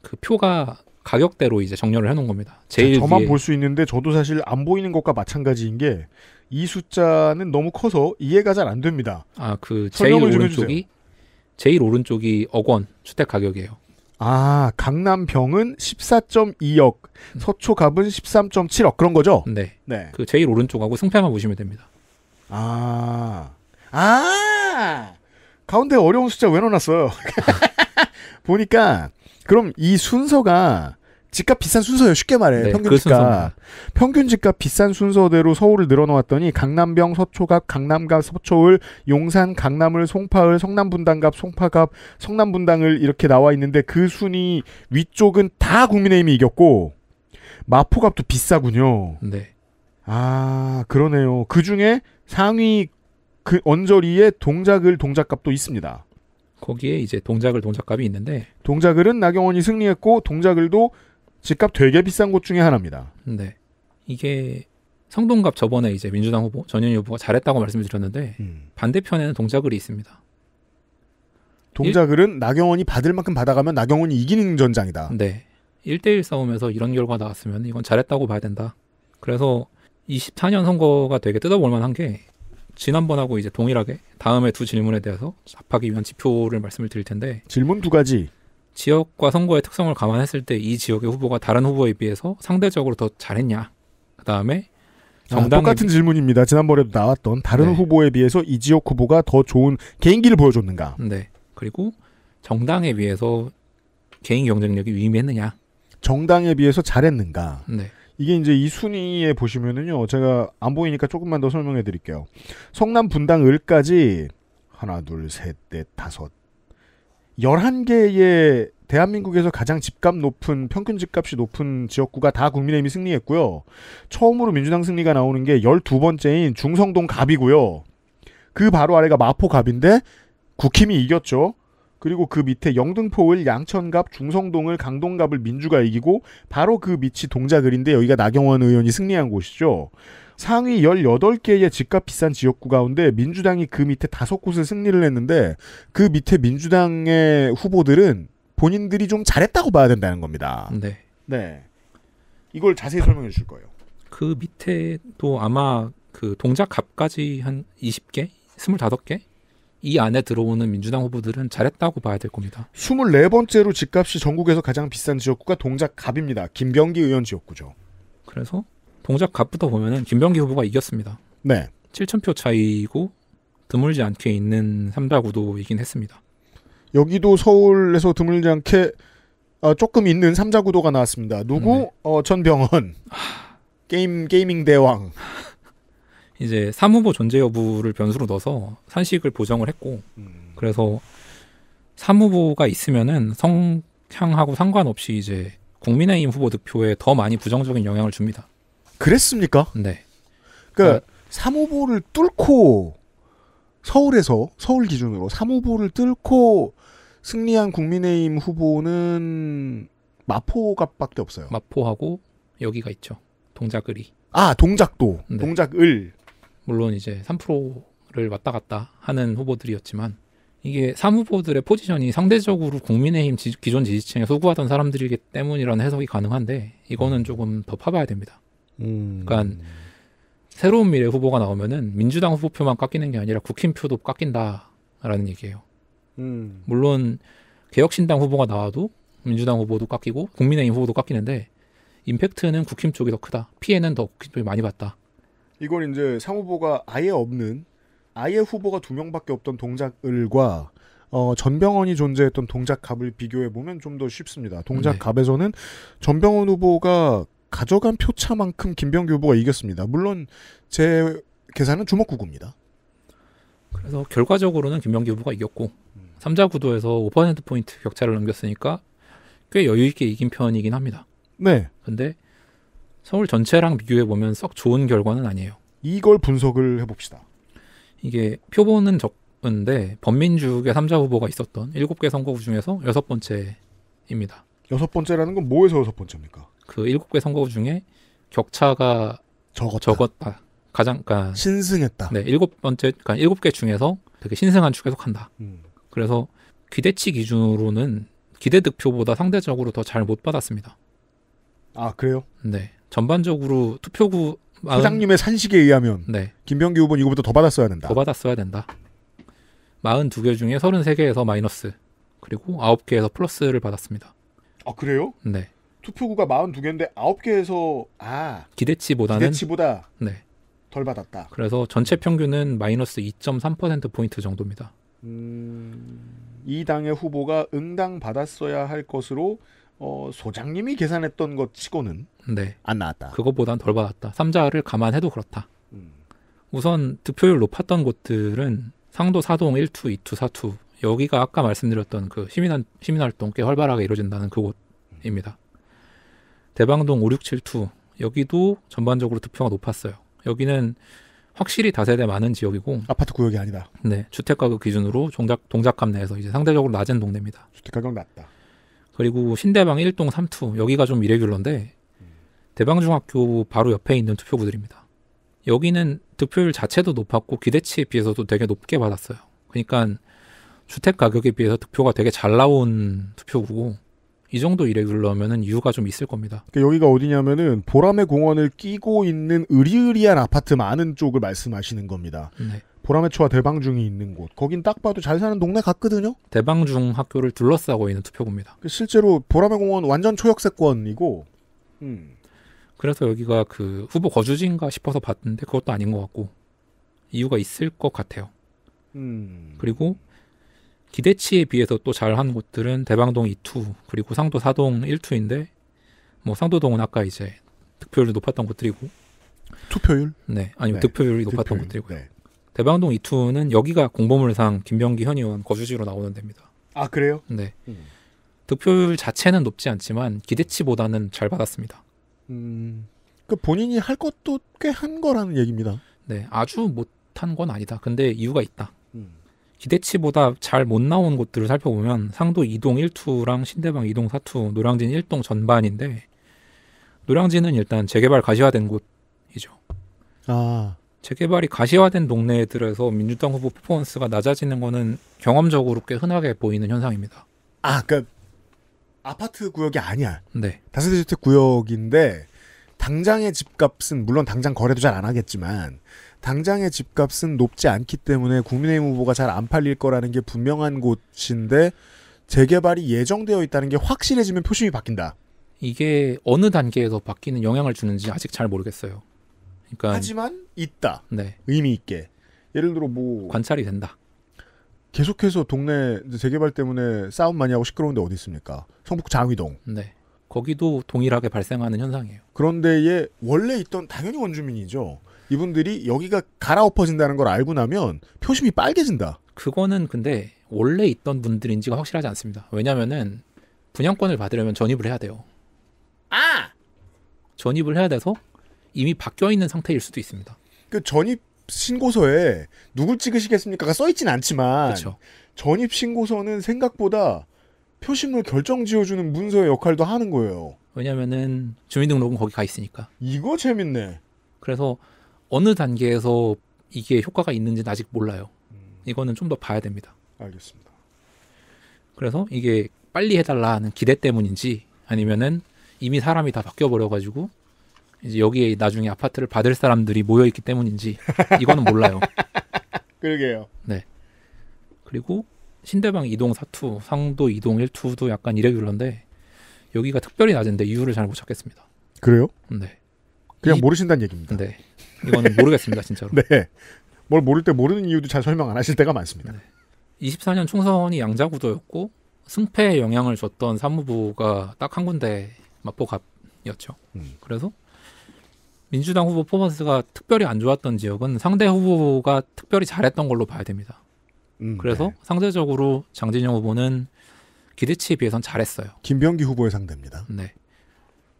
그 표가 가격대로 이제 정렬을 해놓은 겁니다. 제일 저만 볼 수 있는데 저도 사실 안 보이는 것과 마찬가지인 게이 숫자는 너무 커서 이해가 잘 안 됩니다. 아, 그 제일 오른쪽이 제일 오른쪽이 억원 주택 가격이에요. 아, 강남병은 14.2억, 음. 서초갑은 13.7억 그런 거죠? 네. 네. 그 제일 오른쪽하고 승패만 보시면 됩니다. 아. 아! 가운데 어려운 숫자 왜 넣어놨어요? [LAUGHS] 보니까 그럼 이 순서가 집값 비싼 순서예요. 쉽게 말해 네, 평균 그 집값. 순서입니다. 평균 집값 비싼 순서대로 서울을 늘어놓았더니 강남병, 서초갑, 강남갑, 서초을, 용산, 강남을, 송파을, 성남분당갑, 송파갑, 성남분당을 이렇게 나와 있는데 그 순위 위쪽은 다 국민의힘이 이겼고 마포갑도 비싸군요. 네. 아 그러네요. 그 중에 상위 그 언저리에 동작을 동작값도 있습니다. 거기에 이제 동작을 동작값이 있는데 동작을은 나경원이 승리했고 동작을도 집값 되게 비싼 곳 중에 하나입니다. 네. 이게 성동갑 저번에 이제 민주당 후보 전현 후보가 잘했다고 말씀을 드렸는데 음. 반대편에는 동작글이 있습니다. 동작글은 일... 나경원이 받을 만큼 받아가면 나경원이 이기는 전장이다. 네. 1대1 싸움에서 이런 결과 나왔으면 이건 잘했다고 봐야 된다. 그래서 24년 선거가 되게 뜯어볼 만한 게 지난번하고 이제 동일하게 다음에 두 질문에 대해서 합하기 위한 지표를 말씀을 드릴 텐데 질문 두 가지 지역과 선거의 특성을 감안했을 때 이 지역의 후보가 다른 후보에 비해서 상대적으로 더 잘했냐. 그 다음에 정당 아, 똑같은 질문입니다. 지난번에도 나왔던 다른 네. 후보에 비해서 이 지역 후보가 더 좋은 개인기를 보여줬는가. 네. 그리고 정당에 비해서 개인 경쟁력이 위임했느냐. 정당에 비해서 잘했는가. 네. 이게 이제 이 순위에 보시면은요, 제가 안 보이니까 조금만 더 설명해 드릴게요. 성남 분당 을까지 하나, 둘, 셋, 넷, 다섯, 1 1 개의 대한민국에서 가장 집값 높은 평균 집값이 높은 지역구가 다 국민의힘이 승리했고요. 처음으로 민주당 승리가 나오는 게1 2 번째인 중성동 갑이고요. 그 바로 아래가 마포 갑인데 국힘이 이겼죠. 그리고 그 밑에 영등포을 양천갑 중성동을 강동갑을 민주가 이기고 바로 그 밑이 동작을인데 여기가 나경원 의원이 승리한 곳이죠. 상위 18개의 집값 비싼 지역구 가운데 민주당이 그 밑에 다섯 곳을 승리를 했는데 그 밑에 민주당의 후보들은 본인들이 좀 잘했다고 봐야 된다는 겁니다. 네. 네. 이걸 자세히 설명해 주실 거예요. 그 밑에도 아마 그 동작값까지 한 20개, 25개 이 안에 들어오는 민주당 후보들은 잘했다고 봐야 될 겁니다. 24번째로 집값이 전국에서 가장 비싼 지역구가 동작갑입니다. 김병기 의원 지역구죠. 그래서 동작 값부터 보면은 김병기 후보가 이겼습니다. 네. 7,000표 차이고 드물지 않게 있는 3자 구도이긴 했습니다. 여기도 서울에서 드물지 않게 어, 조금 있는 3자 구도가 나왔습니다. 누구? 음, 네. 어, 전병헌. 아. 게임, 게이밍 대왕. [LAUGHS] 이제 3후보 존재 여부를 변수로 넣어서 산식을 보정을 했고, 음... 그래서 3후보가 있으면은 성향하고 상관없이 이제 국민의힘 후보 득표에 더 많이 부정적인 영향을 줍니다. 그랬습니까? 네. 그러니까 네. 아. 3후보를 뚫고 서울에서 서울 기준으로 사무보를 뚫고 승리한 국민의힘 후보는 마포갑밖에 없어요. 마포하고 여기가 있죠. 동작을이. 아 동작도 네. 동작을. 물론 이제 3%를 왔다 갔다 하는 후보들이었지만 이게 사무보들의 포지션이 상대적으로 국민의힘 지, 기존 지지층에 소구하던 사람들이기 때문이라는 해석이 가능한데 이거는 음. 조금 더 파봐야 됩니다. 음. 그러니까 새로운 미래 후보가 나오면은 민주당 후보표만 깎이는 게 아니라 국힘표도 깎인다라는 얘기예요. 음. 물론 개혁신당 후보가 나와도 민주당 후보도 깎이고 국민의힘 후보도 깎이는데 임팩트는 국힘 쪽이 더 크다. 피해는 더 국힘 쪽이 많이 봤다. 이건 이제 상 후보가 아예 없는 아예 후보가 두 명밖에 없던 동작을과 어, 전병헌이 존재했던 동작갑을 비교해 보면 좀 더 쉽습니다. 동작갑에서는 네. 전병헌 후보가 가져간 표차만큼 김병규 후보가 이겼습니다. 물론 제 계산은 주먹구구입니다. 그래서 결과적으로는 김병규 후보가 이겼고 음. 3자 구도에서 5%포인트 격차를 넘겼으니까꽤 여유있게 이긴 편이긴 합니다. 네. 근데 서울 전체랑 비교해보면 썩 좋은 결과는 아니에요. 이걸 분석을 해봅시다. 이게 표본은 적은데 범민주의 3자 후보가 있었던 7개 선거구 중에서 여섯 번째입니다. 여섯 번째라는 건 뭐에서 여섯 번째입니까? 그 일곱 개 선거 구 중에 격차가 적었다. 적었다. 가장 그러니까 신승했다. 네, 일곱 번째 그러니까 일곱 개 중에서 되게 신승한 축에 속한다. 음. 그래서 기대치 기준으로는 기대 득표보다 상대적으로 더 잘 못 받았습니다. 아 그래요? 네. 전반적으로 투표구 사장님의 산식에 의하면 네. 김병기 후보는 이거보다 더 받았어야 된다. 더 받았어야 된다. 42개 중에 33개에서 마이너스 그리고 9개에서 플러스를 받았습니다. 아 그래요? 네. 투표구가 42개인데 9개에서 아 기대치보다는 기대치보다 네. 덜 받았다. 그래서 전체 평균은 마이너스 2.3% 포인트 정도입니다. 음, 이 당의 후보가 응당 받았어야 할 것으로 어, 소장님이 계산했던 것 치고는 네. 안 나왔다. 그것보단 덜 받았다. 3자를 감안해도 그렇다. 음. 우선 득표율 높았던 곳들은 상도 사동 1투, 2투, 4투 여기가 아까 말씀드렸던 그시민 시민활동 꽤 활발하게 이루어진다는 그곳입니다. 대방동 5672 여기도 전반적으로 득표가 높았어요. 여기는 확실히 다세대 많은 지역이고 아파트 구역이 아니다. 네, 주택 가격 기준으로 동작 동작감 내에서 이제 상대적으로 낮은 동네입니다. 주택 가격 낮다. 그리고 신대방 1동 3투 여기가 좀 이레귤러인데 음. 대방중학교 바로 옆에 있는 투표구들입니다. 여기는 득표율 자체도 높았고 기대치에 비해서도 되게 높게 받았어요. 그러니까 주택 가격에 비해서 득표가 되게 잘 나온 투표구고 이 정도 이레귤러면은 이유가 좀 있을 겁니다. 그러니까 여기가 어디냐면은 보람의 공원을 끼고 있는 으리으리한 아파트 많은 쪽을 말씀하시는 겁니다. 네. 보라매초와 대방중이 있는 곳. 거긴 딱 봐도 잘 사는 동네 같거든요. 대방중 학교를 둘러싸고 있는 투표구입니다. 그 실제로 보라매 공원 완전 초역세권이고. 음. 그래서 여기가 그 후보 거주지인가 싶어서 봤는데 그것도 아닌 것 같고 이유가 있을 것 같아요. 음. 그리고 기대치에 비해서 또 잘한 곳들은 대방동 2투 그리고 상도 4동 1투인데 뭐 상도동은 아까 이제 득표율이 높았던 곳들이고 투표율? 네 아니면 네. 득표율이 높았던 곳들이고요. 네. 대방동 2투는 여기가 공보물상 김병기 현 의원 거주지로 나오는 데입니다. 아 그래요? 네. 음. 득표율 자체는 높지 않지만 기대치보다는 잘 받았습니다. 음, 그 본인이 할 것도 꽤 한 거라는 얘기입니다. 네, 아주 못한 건 아니다. 근데 이유가 있다. 기대치보다 잘 못 나온 곳들을 살펴보면 상도 2동 1투랑 신대방 2동 4투, 노량진 1동 전반인데 노량진은 일단 재개발 가시화된 곳이죠. 아. 재개발이 가시화된 동네들에서 민주당 후보 퍼포먼스가 낮아지는 거는 경험적으로 꽤 흔하게 보이는 현상입니다. 아, 그러니까 아파트 구역이 아니야. 네. 다세대주택 구역인데 당장의 집값은 물론 당장 거래도 잘 안 하겠지만 당장의 집값은 높지 않기 때문에 국민의힘 후보가 잘 안 팔릴 거라는 게 분명한 곳인데 재개발이 예정되어 있다는 게 확실해지면 표심이 바뀐다. 이게 어느 단계에서 바뀌는 영향을 주는지 아직 잘 모르겠어요. 그러니까 하지만 있다. 네. 의미 있게. 예를 들어 뭐 관찰이 된다. 계속해서 동네 재개발 때문에 싸움 많이 하고 시끄러운데 어디 있습니까? 성북 장위동. 네. 거기도 동일하게 발생하는 현상이에요. 그런데얘 원래 있던 당연히 원주민이죠. 이분들이 여기가 갈아엎어진다는 걸 알고 나면 표심이 빨개진다. 그거는 근데 원래 있던 분들인지가 확실하지 않습니다. 왜냐면은 분양권을 받으려면 전입을 해야 돼요. 아! 전입을 해야 돼서 이미 바뀌어 있는 상태일 수도 있습니다. 그 전입 신고서에 누굴 찍으시겠습니까가 써 있진 않지만 그쵸. 전입 신고서는 생각보다 표심을 결정 지어주는 문서의 역할도 하는 거예요. 왜냐면은 주민등록은 거기 가 있으니까. 이거 재밌네. 그래서 어느 단계에서 이게 효과가 있는지는 아직 몰라요. 음. 이거는 좀 더 봐야 됩니다. 알겠습니다. 그래서 이게 빨리 해달라는 하 기대 때문인지 아니면은 이미 사람이 다 바뀌어 버려가지고 이제 여기에 나중에 아파트를 받을 사람들이 모여 있기 때문인지 [LAUGHS] 이거는 몰라요. 그러게요. 네. 그리고 신대방 이동 사투, 상도 이동 일투도 약간 이레귤러인데 여기가 특별히 낮은데 이유를 잘 못 찾겠습니다. 그래요? 네. 그냥 이, 모르신다는 얘기입니다. 네. 이건 네. 모르겠습니다, 진짜로. 네. 뭘 모를 때 모르는 이유도 잘 설명 안 하실 때가 많습니다. 네. 24년 총선이 양자구도였고 승패에 영향을 줬던 사무부가 딱 한 군데 마포갑이었죠. 음. 그래서 민주당 후보 퍼포먼스가 특별히 안 좋았던 지역은 상대 후보가 특별히 잘했던 걸로 봐야 됩니다. 음, 그래서 네. 상대적으로 장진영 후보는 기대치에 비해선 잘했어요. 김병기 후보의 상대입니다. 네.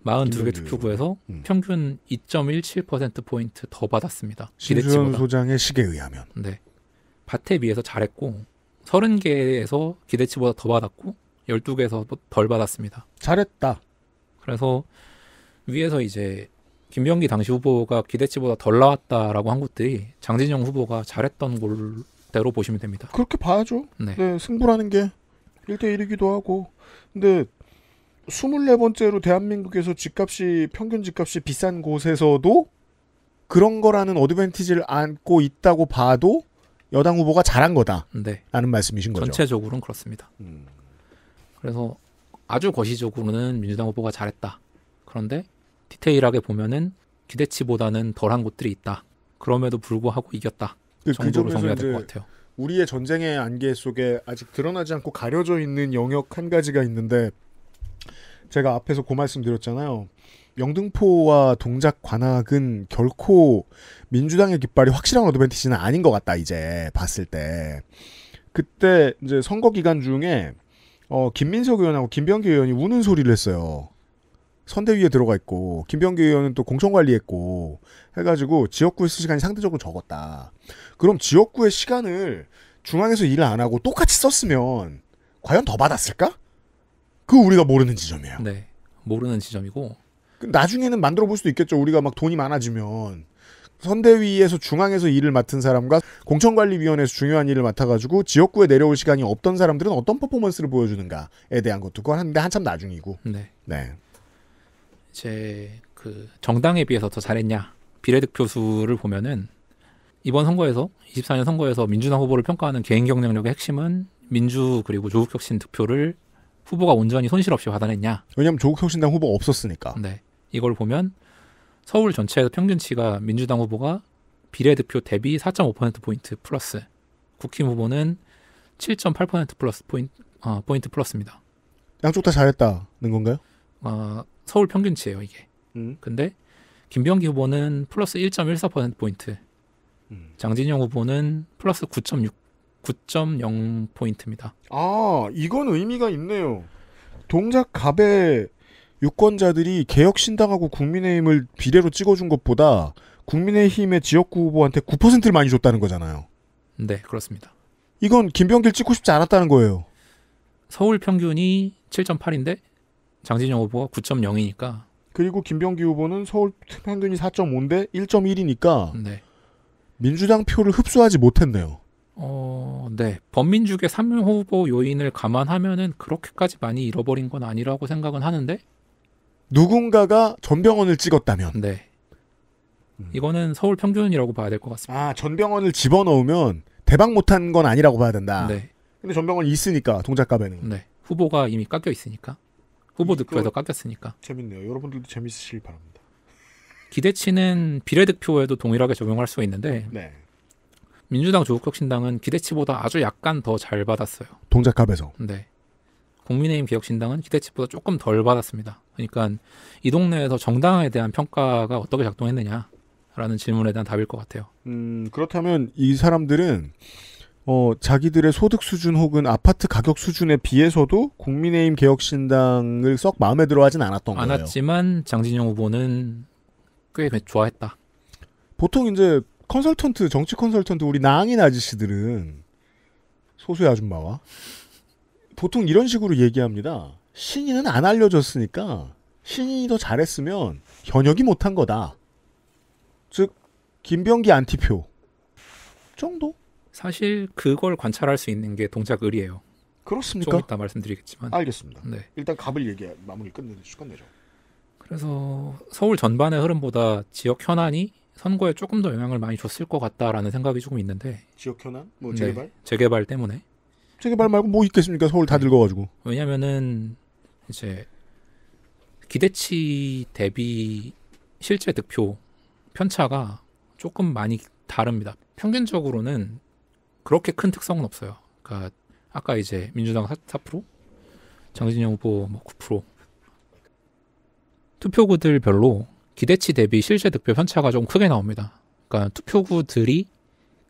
42개 투표구에서 음. 평균 2.17% 포인트 더 받았습니다. 신수현 소장의 시에 의하면. 네. 밭에 비해서 잘했고 30개에서 기대치보다 더 받았고 12개에서 뭐 덜 받았습니다. 잘했다. 그래서 위에서 이제 김병기 당시 후보가 기대치보다 덜 나왔다라고 한 것들이 장진영 후보가 잘했던 걸대로 보시면 됩니다. 그렇게 봐야죠. 네. 네 승부라는 게 1대1이기도 하고 근데 스물네 번째로 대한민국에서 집값이 평균 집값이 비싼 곳에서도 그런 거라는 어드밴티지를 안고 있다고 봐도 여당 후보가 잘한 거다. 네. 라는 말씀이신 거죠. 전체적으로는 그렇습니다. 음. 그래서 아주 거시적으로는 민주당 후보가 잘했다. 그런데 디테일하게 보면은 기대치보다는 덜한 곳들이 있다. 그럼에도 불구하고 이겼다. 그, 정도로 정리해야 될 것 같아요. 우리의 전쟁의 안개 속에 아직 드러나지 않고 가려져 있는 영역 한 가지가 있는데 제가 앞에서 고그 말씀드렸잖아요. 영등포와 동작 관악은 결코 민주당의 깃발이 확실한 어드밴티지는 아닌 것 같다 이제 봤을 때 그때 이제 선거 기간 중에 어, 김민석 의원하고 김병기 의원이 우는 소리를 했어요. 선대위에 들어가 있고 김병기 의원은 또 공천관리했고 해가지고 지역구에 쓸 시간이 상대적으로 적었다. 그럼 지역구의 시간을 중앙에서 일을 안 하고 똑같이 썼으면 과연 더 받았을까? 그 우리가 모르는 지점이에요. 네. 모르는 지점이고 그 나중에는 만들어 볼 수도 있겠죠. 우리가 막 돈이 많아지면 선대위에서 중앙에서 일을 맡은 사람과 공천관리위원회에서 중요한 일을 맡아가지고 지역구에 내려올 시간이 없던 사람들은 어떤 퍼포먼스를 보여주는가에 대한 것도 그건 한데 한참 나중이고. 네. 네. 이제 그 정당에 비해서 더 잘했냐 비례대표 수를 보면은 이번 선거에서 24년 선거에서 민주당 후보를 평가하는 개인 경쟁력의 핵심은 민주 그리고 조국혁신 득표를 후보가 온전히 손실 없이 받아냈냐? 왜냐하면 조국 혁신당 후보가 없었으니까. 네. 이걸 보면 서울 전체에서 평균치가 민주당 후보가 비례대표 대비 4.5% 포인트 플러스, 국힘 후보는 7.8% 플러스 포인트, 어, 포인트 플러스입니다. 양쪽 다 잘했다는 건가요? 어, 서울 평균치예요 이게. 음. 근데 김병기 후보는 플러스 1.14% 포인트, 음. 장진영 후보는 플러스 9.6 9.0포인트입니다. 아, 이건 의미가 있네요. 동작갑의 유권자들이 개혁신당하고 국민의힘을 비례로 찍어준 것보다 국민의힘의 지역구 후보한테 9%를 많이 줬다는 거잖아요. 네, 그렇습니다. 이건 김병길 찍고 싶지 않았다는 거예요. 서울 평균이 7.8인데 장진영 후보가 9.0이니까. 그리고 김병기 후보는 서울 평균이 4.5인데 1.1이니까 네. 민주당 표를 흡수하지 못했네요. 어, 네. 범민주계 3일 후보 요인을 감안하면은 그렇게까지 많이 잃어버린 건 아니라고 생각은 하는데 누군가가 전병원을 찍었다면 네. 음. 이거는 서울 평균이라고 봐야 될 것 같습니다. 아, 전병원을 집어넣으면 대박 못한 건 아니라고 봐야 된다. 네. 근데 전병원이 있으니까 동작갑에는. 네. 후보가 이미 깎여 있으니까. 후보 득표에서 깎였으니까. 재밌네요. 여러분들도 재밌으실 바랍니다. 기대치는 비례 득표에도 동일하게 적용할 수 있는데 네. 민주당 조국혁신당은 기대치보다 아주 약간 더 잘 받았어요. 동작갑에서. 네. 국민의힘 개혁신당은 기대치보다 조금 덜 받았습니다. 그러니까 이 동네에서 정당에 대한 평가가 어떻게 작동했느냐라는 질문에 대한 답일 것 같아요. 음, 그렇다면 이 사람들은 어, 자기들의 소득 수준 혹은 아파트 가격 수준에 비해서도 국민의힘 개혁신당을 썩 마음에 들어하진 않았던 않았지 거예요. 않았지만 장진영 후보는 꽤 좋아했다. 보통 이제 컨설턴트, 정치 컨설턴트 우리 낭인 아저씨들은 소수의 아줌마와 보통 이런 식으로 얘기합니다. 신인은 안알려졌으니까 신인이 더 잘했으면 현역이 못한 거다. 즉 김병기 안티표 정도? 사실 그걸 관찰할 수 있는 게 동작 의리에요 그렇습니까? 좀 이따 말씀드리겠지만. 알겠습니다. 네. 일단 갑을 얘기 마무리 끝내죠. 끝내죠. 그래서 서울 전반의 흐름보다 지역 현안이 선거에 조금 더 영향을 많이 줬을 것 같다라는 생각이 조금 있는데 지역 현안, 뭐 네. 재개발, 네, 재개발 때문에 재개발 말고 뭐 있겠습니까? 서울 다 늙어가지고 왜냐면은 이제 기대치 대비 실제 득표 편차가 조금 많이 다릅니다. 평균적으로는 그렇게 큰 특성은 없어요. 그러니까 아까 이제 민주당 4%, 장진영 후보 뭐 9%. 투표구들별로 기대치 대비 실제 득표 편차가 좀 크게 나옵니다. 그러니까 투표구들이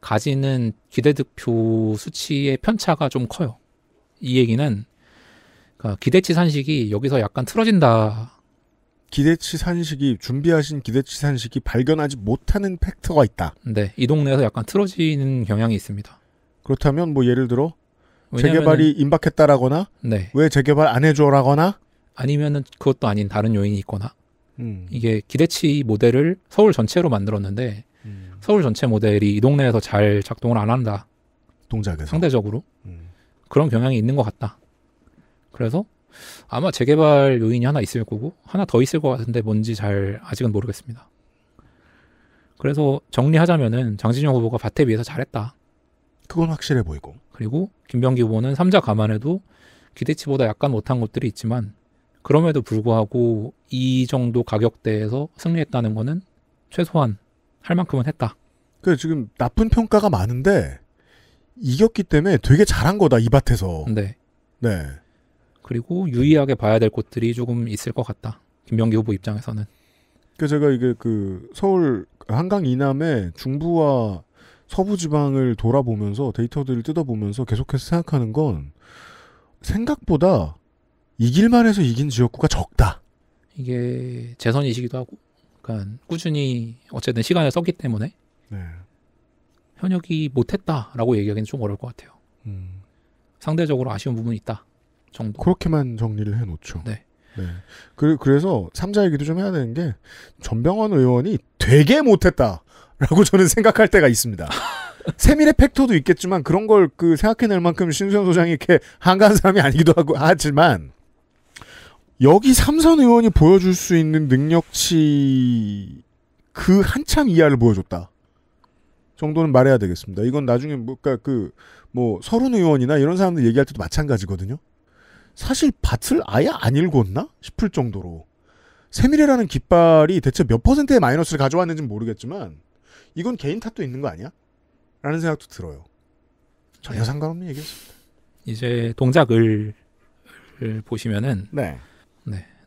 가지는 기대 득표 수치의 편차가 좀 커요. 이 얘기는 그러니까 기대치 산식이 여기서 약간 틀어진다. 기대치 산식이 준비하신 기대치 산식이 발견하지 못하는 팩터가 있다. 네, 이 동네에서 약간 틀어지는 경향이 있습니다. 그렇다면 뭐 예를 들어 왜냐하면은, 재개발이 임박했다라거나 네. 왜 재개발 안 해줘라거나 아니면은 그것도 아닌 다른 요인이 있거나 음. 이게 기대치 모델을 서울 전체로 만들었는데 음. 서울 전체 모델이 이 동네에서 잘 작동을 안 한다. 동작에서 상대적으로 음. 그런 경향이 있는 것 같다. 그래서 아마 재개발 요인이 하나 있을 거고 하나 더 있을 것 같은데 뭔지 잘 아직은 모르겠습니다. 그래서 정리하자면은 장진영 후보가 밭에 비해서 잘했다. 그건 확실해 보이고. 그리고 김병기 후보는 삼자 감안해도 기대치보다 약간 못한 것들이 있지만 그럼에도 불구하고 이 정도 가격대에서 승리했다는 거는 최소한 할 만큼은 했다. 그 지금 나쁜 평가가 많은데 이겼기 때문에 되게 잘한 거다 이 밭에서. 네. 네. 그리고 유의하게 봐야 될 곳들이 조금 있을 것 같다. 김명기 후보 입장에서는. 그 제가 이게 그 서울 한강 이남의 중부와 서부 지방을 돌아보면서 데이터들을 뜯어보면서 계속해서 생각하는 건 생각보다 이길만 해서 이긴 지역구가 적다. 이게 재선이시기도 하고, 그러니까 꾸준히 어쨌든 시간을 썼기 때문에 네. 현역이 못했다라고 얘기하기는 좀 어려울 것 같아요. 음. 상대적으로 아쉬운 부분이 있다 정도. 그렇게만 정리를 해놓죠. 네. 네. 그, 그래서 삼자 얘기도 좀 해야 되는 게 전병헌 의원이 되게 못했다라고 [LAUGHS] 저는 생각할 때가 있습니다. [LAUGHS] 세밀의 팩터도 있겠지만 그런 걸 그 생각해낼 만큼 신수현 소장이 이렇게 한가한 사람이 아니기도 하고 하지만 여기 삼선 의원이 보여줄 수 있는 능력치 그 한참 이하를 보여줬다. 정도는 말해야 되겠습니다. 이건 나중에 뭐까 그러니까 그뭐 서른 의원이나 이런 사람들 얘기할 때도 마찬가지거든요. 사실 밭을 아예 안 읽었나 싶을 정도로 세밀해라는 깃발이 대체 몇 퍼센트의 마이너스를 가져왔는지는 모르겠지만 이건 개인 탓도 있는 거 아니야? 라는 생각도 들어요. 전혀 네. 상관없는 얘기였습니다. 이제 동작을 보시면은 네.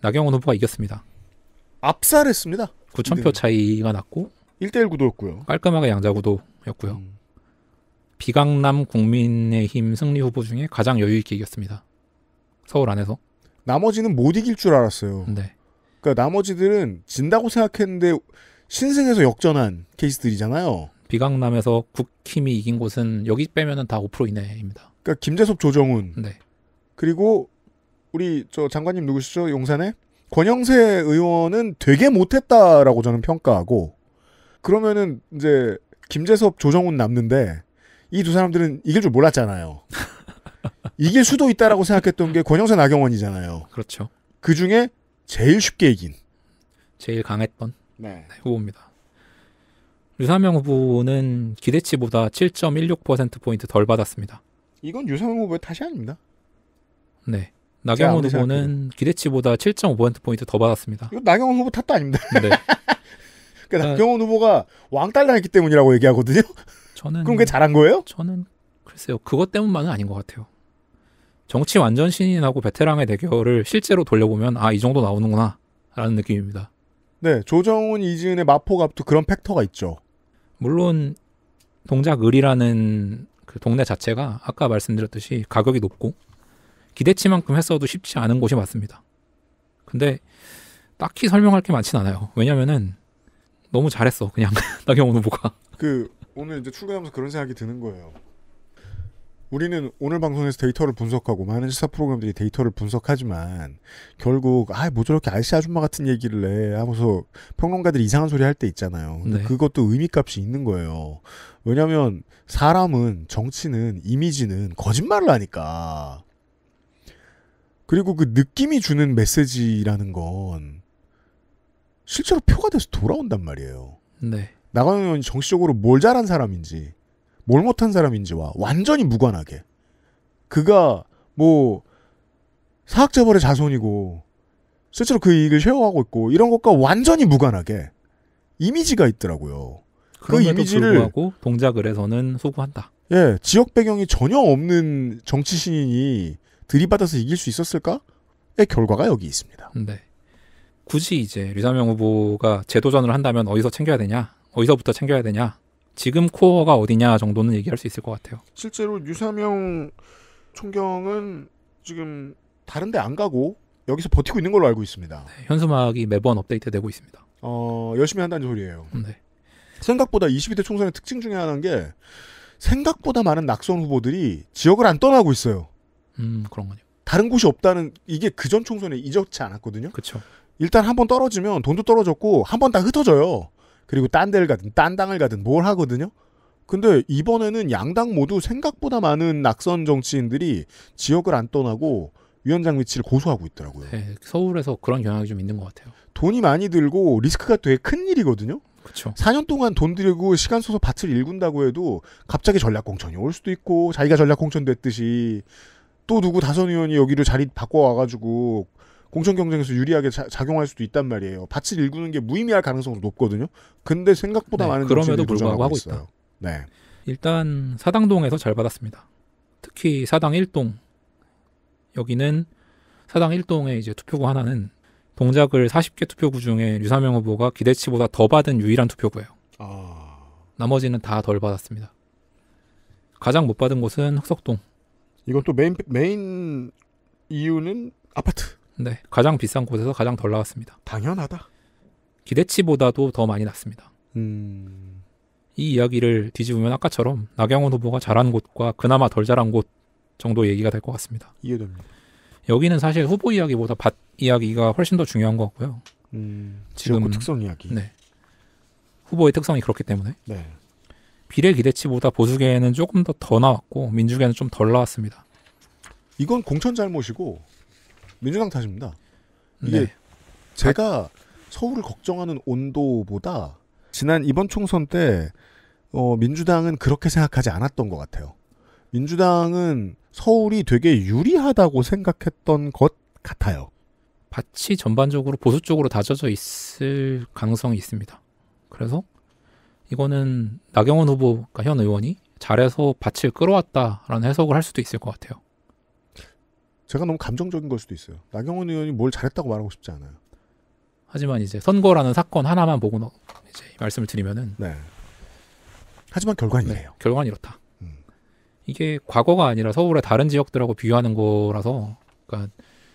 나경원 후보가 이겼습니다. 압살했습니다. 9,000표 차이가 났고 1대1 구도였고요. 깔끔하게 양자 구도였고요. 음. 비강남 국민의힘 승리 후보 중에 가장 여유 있게 이겼습니다. 서울 안에서. 나머지는 못 이길 줄 알았어요. 네. 그러니까 나머지들은 진다고 생각했는데 신승에서 역전한 케이스들이잖아요. 비강남에서 국힘이 이긴 곳은 여기 빼면은 다5% 이내입니다. 그러니까 김재섭 조정훈. 네. 그리고 우리 저 장관님 누구시죠? 용산에 권영세 의원은 되게 못했다라고 저는 평가하고 그러면은 이제 김재섭 조정훈 남는데 이 두 사람들은 이길 줄 몰랐잖아요. [LAUGHS] 이길 수도 있다라고 생각했던 게 권영세 나경원이잖아요. 그렇죠. 그 중에 제일 쉽게 이긴, 제일 강했던 네. 후보입니다. 유사명 후보는 기대치보다 7.16% 포인트 덜 받았습니다. 이건 유사명 후보의 탓이 아닙니다. 네. 나경원 후보는 생각해요. 기대치보다 7.5%포인트 더 받았습니다. 이거 나경원 후보 탓도 아닙니다. 네. [LAUGHS] 그러니까 아, 나경원 후보가 왕따를 당했기 때문이라고 얘기하거든요. 저는 그럼 그게 잘한 거예요? 저는 글쎄요. 그것 때문만은 아닌 것 같아요. 정치 완전 신인하고 베테랑의 대결을 실제로 돌려보면 아 이 정도 나오는구나 라는 느낌입니다. 네, 조정훈 이지은의 마포갑도 그런 팩터가 있죠. 물론 동작을이라는 그 동네 자체가 아까 말씀드렸듯이 가격이 높고 기대치만큼 했어도 쉽지 않은 곳이 맞습니다. 근데 딱히 설명할 게 많진 않아요. 왜냐면은 너무 잘했어 그냥 [LAUGHS] 나경원 후보가. 그 오늘 이제 출근하면서 그런 생각이 드는 거예요. 우리는 오늘 방송에서 데이터를 분석하고 많은 시사 프로그램들이 데이터를 분석하지만 결국 아뭐 저렇게 알씨 아줌마 같은 얘기를 해 하면서 평론가들이 이상한 소리 할 때 있잖아요. 근데 네. 그것도 의미값이 있는 거예요. 왜냐하면 사람은 정치는 이미지는 거짓말을 하니까 그리고 그 느낌이 주는 메시지라는 건 실제로 표가 돼서 돌아온단 말이에요. 네. 나가는 의원이 정치적으로 뭘 잘한 사람인지 뭘 못한 사람인지와 완전히 무관하게 그가 뭐 사학재벌의 자손이고 실제로 그 이익을 쉐어하고 있고 이런 것과 완전히 무관하게 이미지가 있더라고요. 그 이미지를 하고 동작을 해서는 소구한다. 예, 지역 배경이 전혀 없는 정치 신인이 들이받아서 이길 수 있었을까의 결과가 여기 있습니다. 네. 굳이 이제 류사명 후보가 재도전을 한다면 어디서 챙겨야 되냐, 어디서부터 챙겨야 되냐, 지금 코어가 어디냐 정도는 얘기할 수 있을 것 같아요. 실제로 류사명 총경은 지금 다른데 안 가고 여기서 버티고 있는 걸로 알고 있습니다. 네, 현수막이 매번 업데이트되고 있습니다. 어, 열심히 한다는 소리예요. 네. 생각보다 22대 총선의 특징 중에 하나인 게 생각보다 많은 낙선 후보들이 지역을 안 떠나고 있어요. 음, 그런 거요. 다른 곳이 없다는 이게 그전 총선에 이적치 않았거든요. 그렇 일단 한번 떨어지면 돈도 떨어졌고 한 번 다 흩어져요. 그리고 딴 데를 가든 딴 당을 가든 뭘 하거든요. 근데 이번에는 양당 모두 생각보다 많은 낙선 정치인들이 지역을 안 떠나고 위원장 위치를 고소하고 있더라고요. 네, 서울에서 그런 경향이 좀 있는 것 같아요. 돈이 많이 들고 리스크가 되게 큰 일이거든요. 그렇 4년 동안 돈 들고 이 시간 써서 밭을 일군다고 해도 갑자기 전략 공천이 올 수도 있고 자기가 전략 공천 됐듯이 또 누구 다선 의원이 여기를 자리 바꿔와가지고 공천 경쟁에서 유리하게 자, 작용할 수도 있단 말이에요. 밭을 일구는 게 무의미할 가능성도 높거든요. 근데 생각보다 네, 많은 그럼에도 불구하고 하고 있어요. 있다. 네. 일단 사당동에서 잘 받았습니다. 특히 사당 1동 여기는 사당 1동의 이제 투표구 하나는 동작을 40개 투표구 중에 유사명 후보가 기대치보다 더 받은 유일한 투표구예요. 아... 나머지는 다 덜 받았습니다. 가장 못 받은 곳은 흑석동. 이건 또 메인 메인 이유는 아파트. 네, 가장 비싼 곳에서 가장 덜 나왔습니다. 당연하다. 기대치보다도 더 많이 났습니다. 음... 이 이야기를 뒤집으면 아까처럼 나경원 후보가 잘한 곳과 그나마 덜 잘한 곳 정도 얘기가 될 것 같습니다. 이해됩니다. 여기는 사실 후보 이야기보다 밭 이야기가 훨씬 더 중요한 것 같고요. 음, 지금 특성 이야기. 네. 후보의 특성이 그렇기 때문에. 네. 비례 기대치보다 보수계에는 조금 더 더 나왔고 민주계는 좀 덜 나왔습니다. 이건 공천 잘못이고 민주당 탓입니다. 이게 네. 제가 서울을 걱정하는 온도보다 지난 이번 총선 때 어, 민주당은 그렇게 생각하지 않았던 것 같아요. 민주당은 서울이 되게 유리하다고 생각했던 것 같아요. 밭이 전반적으로 보수 쪽으로 다져져 있을 가능성이 있습니다. 그래서 이거는 나경원 후보, 그러니까 현 의원이 잘해서 밭을 끌어왔다라는 해석을 할 수도 있을 것 같아요. 제가 너무 감정적인 걸 수도 있어요. 나경원 의원이 뭘 잘했다고 말하고 싶지 않아요. 하지만 이제 선거라는 사건 하나만 보고 이제 말씀을 드리면은 네. 하지만 결과는 네, 결과는 이렇다. 음. 이게 과거가 아니라 서울의 다른 지역들하고 비교하는 거라서 그러니까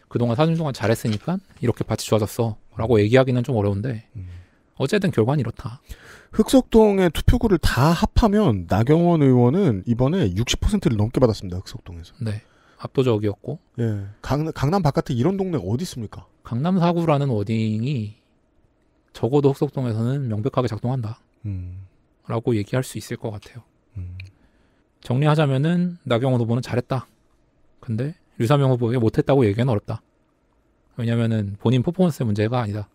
그동안 사는 동안 잘했으니까 이렇게 밭이 좋아졌어라고 얘기하기는 좀 어려운데 음. 어쨌든 결과는 이렇다. 흑석동의 투표구를 다 합하면 나경원 의원은 이번에 60%를 넘게 받았습니다. 흑석동에서. 네. 압도적이었고. 예. 강남, 강남 바깥에 이런 동네가 어디 있습니까? 강남 사구라는 워딩이 적어도 흑석동에서는 명백하게 작동한다. 음. 라고 얘기할 수 있을 것 같아요. 음. 정리하자면은 나경원 후보는 잘했다. 근데 유사명 후보에 못했다고 얘기는 어렵다. 왜냐면은 본인 퍼포먼스 의 문제가 아니다.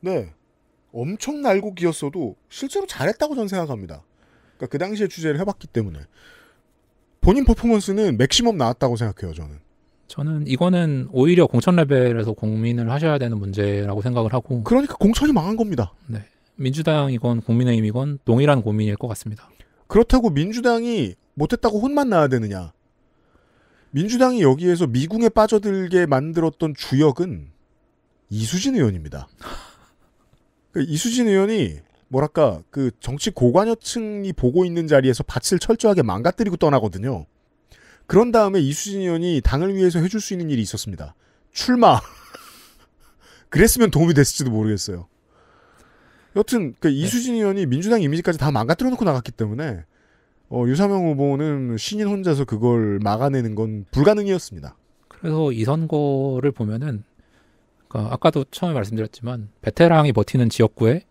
네. 엄청 날고기였어도 실제로 잘했다고 저는 생각합니다. 그러니까 그 당시에 취재를 해봤기 때문에 본인 퍼포먼스는 맥시멈 나왔다고 생각해요. 저는. 저는 이거는 오히려 공천 레벨에서 고민을 하셔야 되는 문제라고 생각을 하고. 그러니까 공천이 망한 겁니다. 네. 민주당이건 국민의힘이건 동일한 고민일 것 같습니다. 그렇다고 민주당이 못했다고 혼만 나야 되느냐? 민주당이 여기에서 미궁에 빠져들게 만들었던 주역은 이수진 의원입니다. [LAUGHS] 그 이수진 의원이 뭐랄까 그 정치 고관여층이 보고 있는 자리에서 밭을 철저하게 망가뜨리고 떠나거든요. 그런 다음에 이수진 의원이 당을 위해서 해줄 수 있는 일이 있었습니다. 출마. [LAUGHS] 그랬으면 도움이 됐을지도 모르겠어요. 여튼 그 네. 이수진 의원이 민주당 이미지까지 다 망가뜨려 놓고 나갔기 때문에 어, 유사명 후보는 신인 혼자서 그걸 막아내는 건 불가능이었습니다. 그래서 이 선거를 보면은 그러니까 아까도 처음에 말씀드렸지만 베테랑이 버티는 지역구에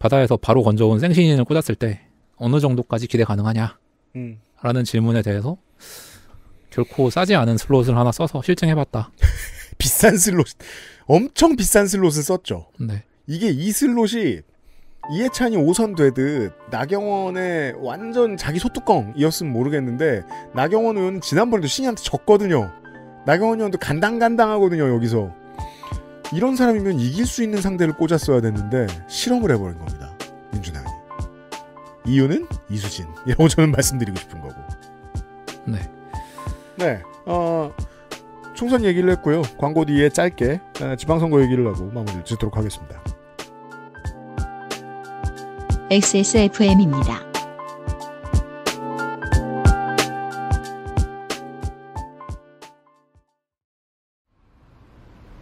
바다에서 바로 건져온 생신인을 꽂았을 때 어느 정도까지 기대 가능하냐? 음. 라는 질문에 대해서 결코 싸지 않은 슬롯을 하나 써서 실증해봤다. [LAUGHS] 비싼 슬롯, 엄청 비싼 슬롯을 썼죠. 네. 이게 이 슬롯이 이해찬이 5선 되듯 나경원의 완전 자기 소뚜껑이었으면 모르겠는데 나경원 의원은 지난번에도 신이한테 졌거든요. 나경원 의원도 간당간당하거든요 여기서. 이런 사람이면 이길 수 있는 상대를 꽂았어야 됐는데 실험을 해버린 겁니다. 민주당이. 이유는 이수진이라고 예, 저는 말씀드리고 싶은 거고. 네. 네. 어, 총선 얘기를 했고요. 광고 뒤에 짧게 어, 지방선거 얘기를 하고 마무리를 짓도록 하겠습니다. XSFM입니다.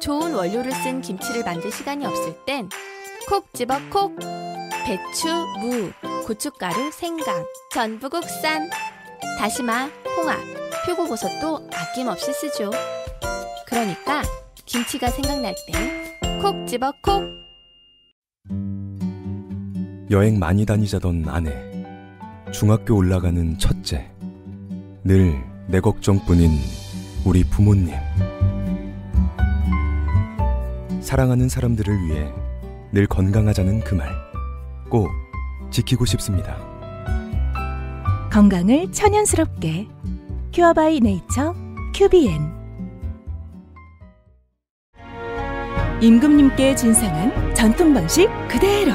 좋은 원료를 쓴 김치를 만들 시간이 없을 땐 콕 집어 콕! 배추, 무, 고춧가루, 생강, 전부 국산, 다시마, 홍합, 표고버섯도 아낌없이 쓰죠. 그러니까 김치가 생각날 때 콕 집어 콕! 여행 많이 다니자던 아내, 중학교 올라가는 첫째, 늘 내 걱정뿐인 우리 부모님. 사랑하는 사람들을 위해 늘 건강하자는 그 말 꼭 지키고 싶습니다. 건강을 천연스럽게 큐어바이 네이처 큐비엔 임금님께 진상한 전통 방식 그대로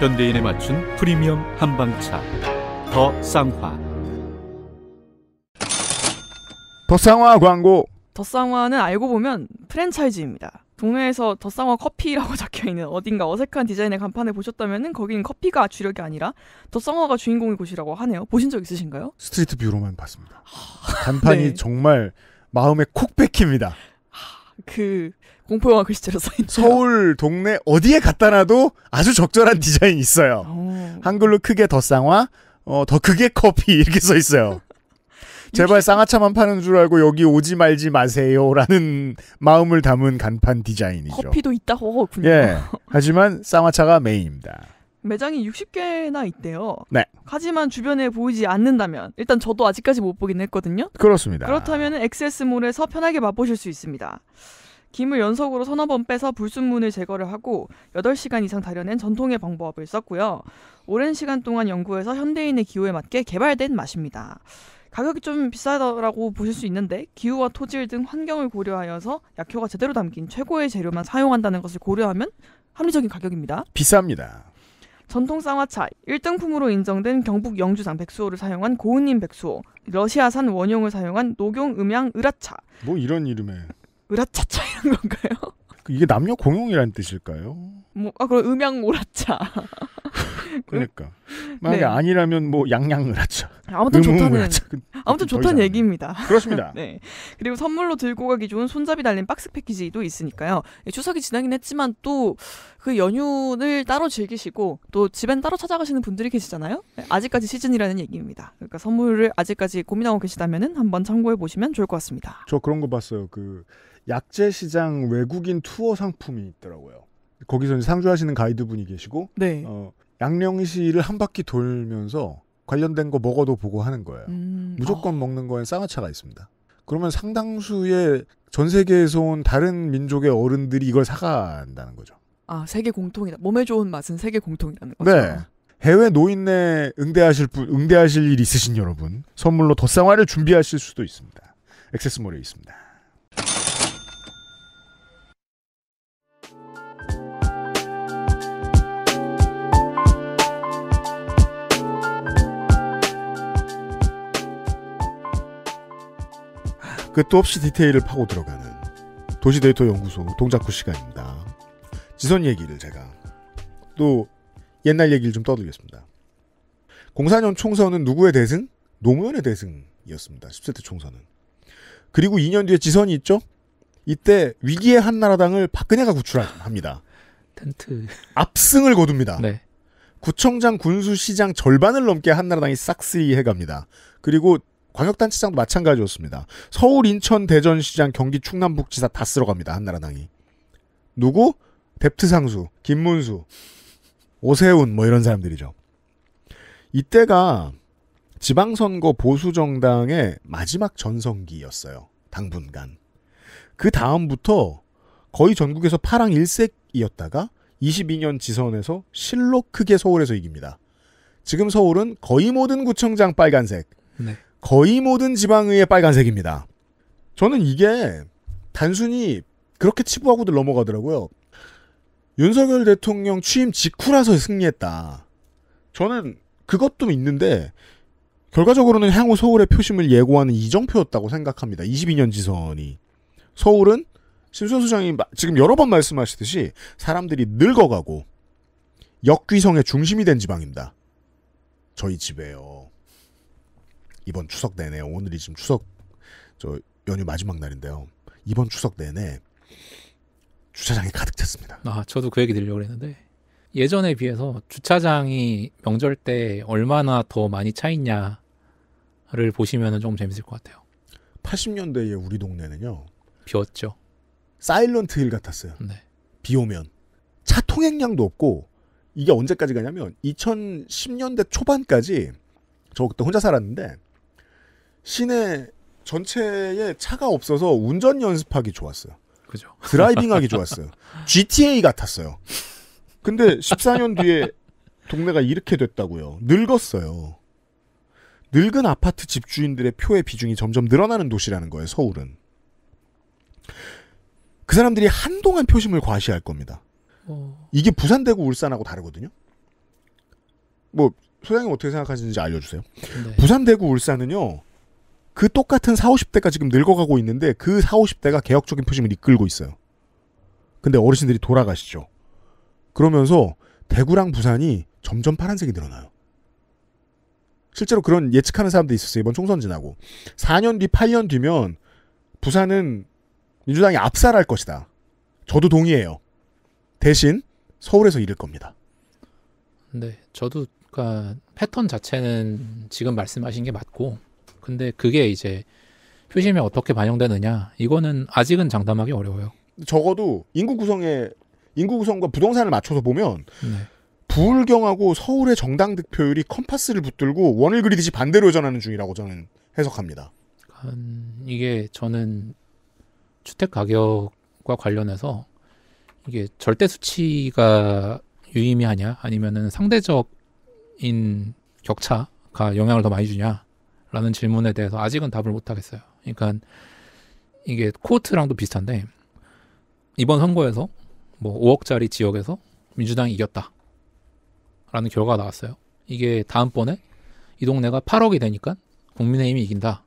현대인에 맞춘 프리미엄 한방차 더 쌍화 더 쌍화 광고 더 쌍화는 알고 보면 프랜차이즈입니다. 동네에서 더쌍화 커피라고 [LAUGHS] 적혀 있는 어딘가 어색한 디자인의 간판을 보셨다면은 거기는 커피가 주력이 아니라 더쌍화가 주인공인 곳이라고 하네요. 보신 적 있으신가요? 스트리트 뷰로만 봤습니다. 아, 간판이 네. 정말 마음에 콕뺏깁니다그 아, 공포영화 글씨체로 써있죠. 서울 동네 어디에 갖다 놔도 아주 적절한 디자인이 있어요. 오. 어. 한글로 크게 더쌍화, 어, 더 크게 커피 이렇게 써 있어요. 제발 쌍화차만 파는 줄 알고 여기 오지 말지 마세요라는 마음을 담은 간판 디자인이죠. 커피도 있다고 군요 예. 하지만 쌍화차가 메인입니다. 매장이 60개나 있대요. 네. 하지만 주변에 보이지 않는다면 일단 저도 아직까지 못 보긴 했거든요. 그렇습니다. 그렇다면 엑세스몰에서 편하게 맛보실 수 있습니다. 김을 연속으로 서너 번 빼서 불순문을 제거를 하고 8시간 이상 다려낸 전통의 방법을 썼고요. 오랜 시간 동안 연구해서 현대인의 기호에 맞게 개발된 맛입니다. 가격이 좀비싸다라고 보실 수 있는데 기후와 토질 등 환경을 고려하여서 약효가 제대로 담긴 최고의 재료만 사용한다는 것을 고려하면 합리적인 가격입니다. 비쌉니다. 전통 쌍화차 1등품으로 인정된 경북 영주산 백수호를 사용한 고은님 백수호, 러시아산 원용을 사용한 녹용 음양 으라차. 뭐 이런 이름에 으라차차 이런 건가요? 이게 남녀 공용이라는 뜻일까요? 뭐 아 그럼 음양 오라차. 그러니까 네. 만약에 네. 아니라면 뭐 양양을 하죠. 아무튼 좋다는 하죠. 아무튼 좋다는 얘기입니다. 그렇습니다. [LAUGHS] 네. 그리고 선물로 들고 가기 좋은 손잡이 달린 박스 패키지도 있으니까요. 예, 추석이 지나긴 했지만 또 그 연휴를 따로 즐기시고 또 집엔 따로 찾아가시는 분들이 계시잖아요. 예, 아직까지 시즌이라는 얘기입니다. 그러니까 선물을 아직까지 고민하고 계시다면은 한번 참고해 보시면 좋을 것 같습니다. 저 그런 거 봤어요. 그 약재 시장 외국인 투어 상품이 있더라고요. 거기서 상주하시는 가이드분이 계시고 네. 어, 양령시를 한 바퀴 돌면서 관련된 거 먹어도 보고 하는 거예요. 음, 무조건 어. 먹는 거엔 쌍화차가 있습니다. 그러면 상당수의 전 세계에서 온 다른 민족의 어른들이 이걸 사간다는 거죠. 아, 세계 공통이다. 몸에 좋은 맛은 세계 공통이라는 거죠. 네. 해외 노인네 응대하실 분, 응대하실 일 있으신 여러분, 선물로 덧상화를 준비하실 수도 있습니다. 액세스몰에 있습니다. 끝도 없이 디테일을 파고 들어가는 도시 데이터 연구소 동작구 시간입니다. 지선 얘기를 제가 또 옛날 얘기를 좀 떠들겠습니다. 04년 총선은 누구의 대승? 노무현의 대승이었습니다. 17대 총선은. 그리고 2년 뒤에 지선이 있죠? 이때 위기의 한나라당을 박근혜가 구출합니다. 텐트. 압승을 거둡니다. 네. 구청장 군수시장 절반을 넘게 한나라당이 싹쓸이 해갑니다. 그리고 광역단체장도 마찬가지였습니다. 서울, 인천, 대전, 시장, 경기, 충남북지사 다 쓸어갑니다. 한나라당이. 누구? 뎁트상수, 김문수, 오세훈 뭐 이런 사람들이죠. 이때가 지방선거 보수정당의 마지막 전성기였어요. 당분간. 그 다음부터 거의 전국에서 파랑 일색이었다가 22년 지선에서 실로 크게 서울에서 이깁니다. 지금 서울은 거의 모든 구청장 빨간색, 네. 거의 모든 지방의 빨간색입니다. 저는 이게 단순히 그렇게 치부하고들 넘어가더라고요. 윤석열 대통령 취임 직후라서 승리했다. 저는 그것도 있는데 결과적으로는 향후 서울의 표심을 예고하는 이정표였다고 생각합니다. 22년 지선이 서울은 심순 수장이 지금 여러 번 말씀하시듯이 사람들이 늙어가고 역귀성의 중심이 된 지방입니다. 저희 집에요. 이번 추석 내내 오늘이 지금 추석 저 연휴 마지막 날인데요. 이번 추석 내내 주차장이 가득 찼습니다. 아, 저도 그 얘기 들리려고 했는데 예전에 비해서 주차장이 명절 때 얼마나 더 많이 차 있냐를 보시면 조금 재밌을 것 같아요. 80년대에 우리 동네는요. 비었죠. 사일런트 힐 같았어요. 네. 비 오면 차 통행량도 없고 이게 언제까지 가냐면 2010년대 초반까지 저 그때 혼자 살았는데 시내 전체에 차가 없어서 운전 연습하기 좋았어요. 그죠. 드라이빙하기 [LAUGHS] 좋았어요. GTA 같았어요. 근데 14년 뒤에 동네가 이렇게 됐다고요. 늙었어요. 늙은 아파트 집주인들의 표의 비중이 점점 늘어나는 도시라는 거예요, 서울은. 그 사람들이 한동안 표심을 과시할 겁니다. 어. 이게 부산대구 울산하고 다르거든요. 뭐 소장님 어떻게 생각하시는지 알려주세요. 네. 부산대구 울산은요 그 똑같은 40, 50대가 지금 늙어가고 있는데 그 40, 50대가 개혁적인 표심을 이끌고 있어요. 근데 어르신들이 돌아가시죠. 그러면서 대구랑 부산이 점점 파란색이 늘어나요. 실제로 그런 예측하는 사람도 있었어요. 이번 총선 지나고. 4년 뒤, 8년 뒤면 부산은 민주당이 압살할 것이다. 저도 동의해요. 대신 서울에서 이길 겁니다. 네, 저도 그러니까 패턴 자체는 지금 말씀하신 게 맞고 근데 그게 이제 표심에 어떻게 반영되느냐 이거는 아직은 장담하기 어려워요. 적어도 인구 구성에 인구 구성과 부동산을 맞춰서 보면 네. 부울경하고 서울의 정당 득표율이 컴파스를 붙들고 원을 그리듯이 반대로 전하는 중이라고 저는 해석합니다. 이게 저는 주택 가격과 관련해서 이게 절대 수치가 유의미하냐 아니면은 상대적인 격차가 영향을 더 많이 주냐 라는 질문에 대해서 아직은 답을 못 하겠어요. 그러니까 이게 코트랑도 비슷한데 이번 선거에서 뭐 5억짜리 지역에서 민주당이 이겼다. 라는 결과가 나왔어요. 이게 다음번에 이 동네가 8억이 되니까 국민의힘이 이긴다.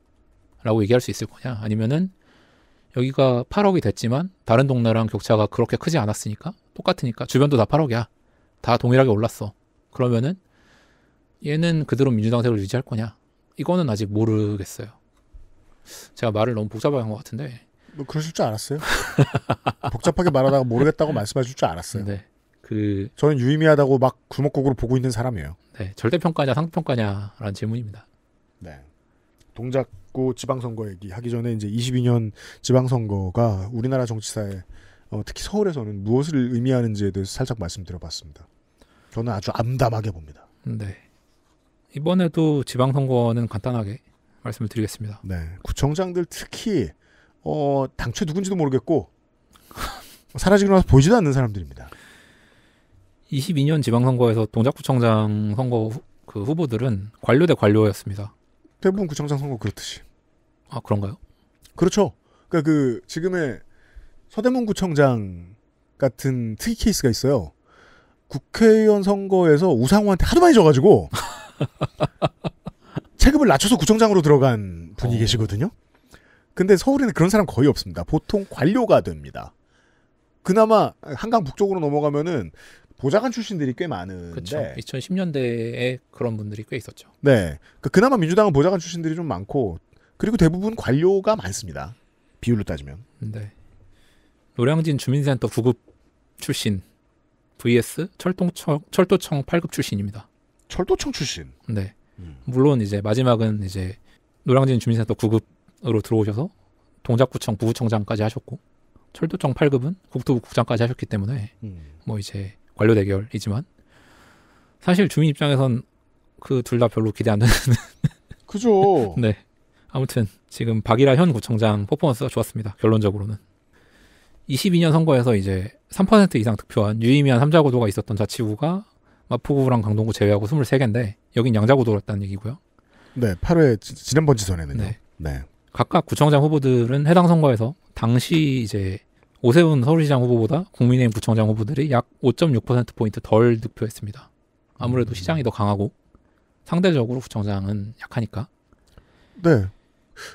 라고 얘기할 수 있을 거냐. 아니면은 여기가 8억이 됐지만 다른 동네랑 격차가 그렇게 크지 않았으니까 똑같으니까 주변도 다 8억이야. 다 동일하게 올랐어. 그러면은 얘는 그대로 민주당색을 유지할 거냐. 이거는 아직 모르겠어요. 제가 말을 너무 복잡하게 한 것 같은데. 뭐 그러실 줄 알았어요. [LAUGHS] 복잡하게 말하다가 모르겠다고 말씀하실 줄 알았어요. 네. 그 저는 유의미하다고 막 구멍곡으로 보고 있는 사람이에요. 네. 절대평가냐 상평가냐라는 대 질문입니다. 네. 동작구 지방선거 얘기 하기 전에 이제 22년 지방선거가 우리나라 정치사에 어, 특히 서울에서는 무엇을 의미하는지에 대해서 살짝 말씀드려봤습니다. 저는 아주 암담하게 봅니다. 네. 이번에도 지방선거는 간단하게 말씀을 드리겠습니다. 네. 구청장들 특히 어, 당최 누군지도 모르겠고 [LAUGHS] 사라지고 나서 보이지도 않는 사람들입니다. 22년 지방선거에서 동작구청장 선거 후, 그 후보들은 관료 대 관료였습니다. 대부분 구청장 선거 그렇듯이. 아 그런가요? 그렇죠. 그러니까 그 지금의 서대문 구청장 같은 특이 케이스가 있어요. 국회의원 선거에서 우상호한테 하도 많이 져가지고 [LAUGHS] 체급을 낮춰서 구청장으로 들어간 분이 어. 계시거든요. 근데 서울에는 그런 사람 거의 없습니다. 보통 관료가 됩니다. 그나마 한강 북쪽으로 넘어가면은 보좌관 출신들이 꽤 많은데 그쵸. 2010년대에 그런 분들이 꽤 있었죠. 네, 그 그나마 민주당은 보좌관 출신들이 좀 많고 그리고 대부분 관료가 많습니다. 비율로 따지면. 네. 노량진 주민센터 9급 출신 vs 철도청, 철도청 8급 출신입니다. 철도청 출신. 네. 음. 물론 이제 마지막은 이제 노량진 주민센터 9급으로 들어오셔서 동작구청 부구청장까지 하셨고 철도청 8급은 국토부 국장까지 하셨기 때문에 음. 뭐 이제 관료 대결이지만 사실 주민 입장에선 그 둘 다 별로 기대 안 되는. 그죠. 네. 아무튼 지금 박일아 현 구청장 퍼포먼스가 좋았습니다. 결론적으로는. 22년 선거에서 이제 3% 이상 득표한 유의미한 삼자 구도가 있었던 자치구가 마포구랑 강동구 제외하고 23개인데 여긴 양자구도였다는 얘기고요. 네, 8회 지난번 지선에는요. 네. 네. 각각 구청장 후보들은 해당 선거에서 당시 이제 오세훈 서울시장 후보보다 국민의힘 구청장 후보들이 약 5.6%포인트 덜 득표했습니다. 아무래도 음. 시장이 더 강하고 상대적으로 구청장은 약하니까. 네.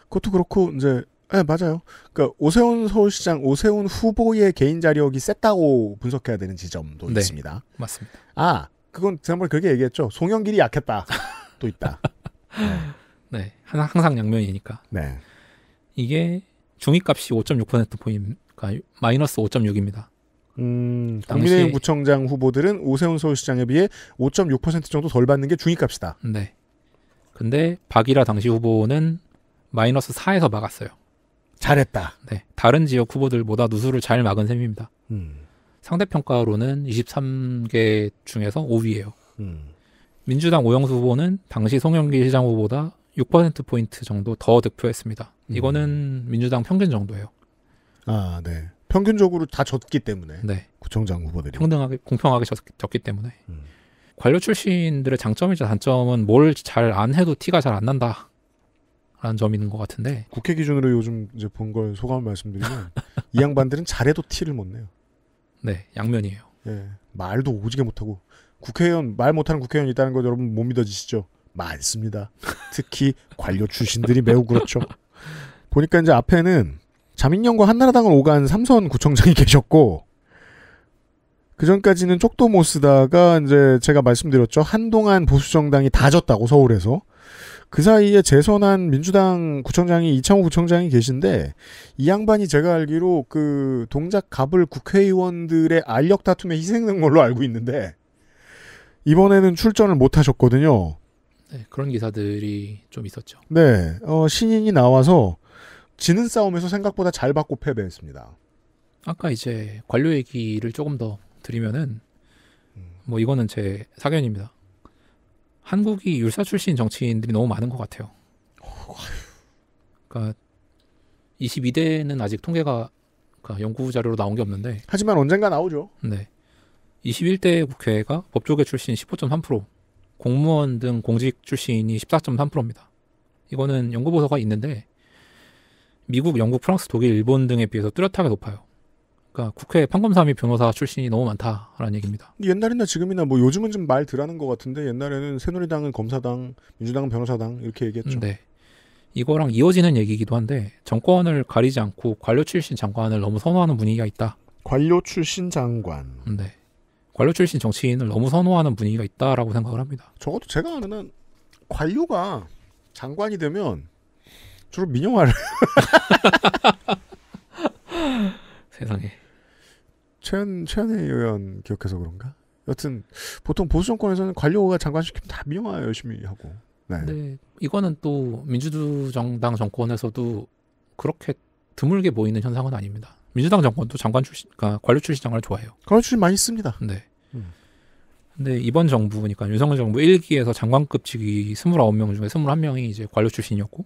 그것도 그렇고 이제 네, 맞아요. 그러니까 오세훈 서울시장 오세훈 후보의 개인 자력이 셌다고 분석해야 되는 지점도 네, 있습니다. 맞습니다. 아 그건 지난번에 그렇게 얘기했죠. 송영길이 약했다. 또 있다. [LAUGHS] 네. 네. 항상 양면이니까. 네. 이게 중위값이 5.6%포인트가 마이너스 5.6입니다. 음, 국민의힘 구청장 후보들은 오세훈 서울시장에 비해 5.6% 정도 덜 받는 게 중위값이다. 네. 근데 박일라 당시 후보는 마이너스 4에서 막았어요. 잘했다. 네. 다른 지역 후보들보다 누수를 잘 막은 셈입니다. 음. 상대평가로는 23개 중에서 5위예요. 음. 민주당 오영수 후보는 당시 송영길 시장 후보보다 6%포인트 정도 더 득표했습니다. 음. 이거는 민주당 평균 정도예요. 아, 네. 평균적으로 다 졌기 때문에. 네. 구청장 후보들이. 평등하게, 공평하게 졌, 기 때문에. 음. 관료 출신들의 장점이자 단점은 뭘 잘 안 해도 티가 잘 안 난다. 라는 점인 것 같은데. 국회 기준으로 요즘 이제 본 걸 소감을 말씀드리면, [LAUGHS] 이 양반들은 잘해도 티를 못 내요. 네, 양면이에요. 예, 말도 오지게 못하고 국회의원 말 못하는 국회의원 있다는 거 여러분 못 믿어지시죠? 많습니다. 특히 관료 출신들이 매우 그렇죠. 보니까 이제 앞에는 자민련과 한나라당을 오간 삼선 구청장이 계셨고 그 전까지는 쪽도 못 쓰다가 이제 제가 말씀드렸죠 한동안 보수 정당이 다 졌다고 서울에서 그 사이에 재선한 민주당 구청장이 이창호 구청장이 계신데 이 양반이 제가 알기로 그 동작 갑을 국회의원들의 알력 다툼에 희생된 걸로 알고 있는데 이번에는 출전을 못 하셨거든요. 네, 그런 기사들이 좀 있었죠. 네, 어, 신인이 나와서 지는 싸움에서 생각보다 잘 받고 패배했습니다. 아까 이제 관료 얘기를 조금 더 드리면은 음. 뭐 이거는 제 사견입니다. 한국이 율사 출신 정치인들이 너무 많은 것 같아요. 그러니까 22대는 아직 통계가 그러니까 연구 자료로 나온 게 없는데 하지만 언젠가 나오죠. 네. 21대 국회가 법조계 출신 15.3%, 공무원 등 공직 출신이 14.3%입니다. 이거는 연구 보고서가 있는데 미국, 영국, 프랑스, 독일, 일본 등에 비해서 뚜렷하게 높아요. 그러니까 국회 판검사및 변호사 출신이 너무 많다라는 얘기입니다. 옛날이나 지금이나 뭐 요즘은 좀말 덜하는 것 같은데 옛날에는 새누리당은 검사당, 민주당은 변호사당 이렇게 얘기했죠. 네. 이거랑 이어지는 얘기이기도 한데 정권을 가리지 않고 관료 출신 장관을 너무 선호하는 분위기가 있다. 관료 출신 장관. 네. 관료 출신 정치인을 너무 선호하는 분위기가 있다라고 생각을 합니다. 적어도 제가 아는 관료가 장관이 되면 주로 민영화를 [LAUGHS] 세상에 최현, 최현혜 의원 기억해서 그런가? 여튼 보통 보수 정권에서는 관료가 장관시키면 다 미영화 열심히 하고. 네. 네. 이거는 또 민주당 정권에서도 그렇게 드물게 보이는 현상은 아닙니다. 민주당 정권도 장관 출신, 그러니까 관료 출신 장관을 좋아해요. 관료 출신 많이 씁니다. 네. 음. 근데 이번 정부니까 그러니까 윤석열 정부 1기에서 장관급직이 29명 중에 21명이 이제 관료 출신이었고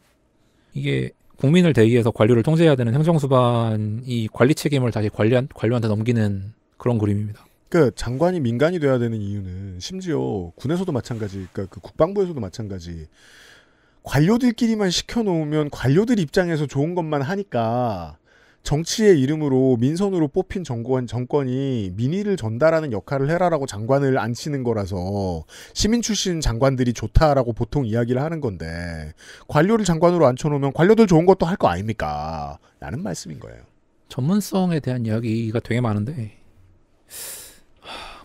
이게 국민을 대의해서 관료를 통제해야 되는 행정수반이 관리 책임을 다시 관리한, 관료한테 넘기는 그런 그림입니다. 그러니까 장관이 민간이 돼야 되는 이유는 심지어 군에서도 마찬가지, 그러니까 그 국방부에서도 마찬가지. 관료들끼리만 시켜놓으면 관료들 입장에서 좋은 것만 하니까 정치의 이름으로 민선으로 뽑힌 정권, 정권이 민의를 전달하는 역할을 해라라고 장관을 안 치는 거라서 시민 출신 장관들이 좋다라고 보통 이야기를 하는 건데 관료를 장관으로 앉혀놓으면 관료들 좋은 것도 할 거 아닙니까? 라는 말씀인 거예요. 전문성에 대한 이야기가 되게 많은데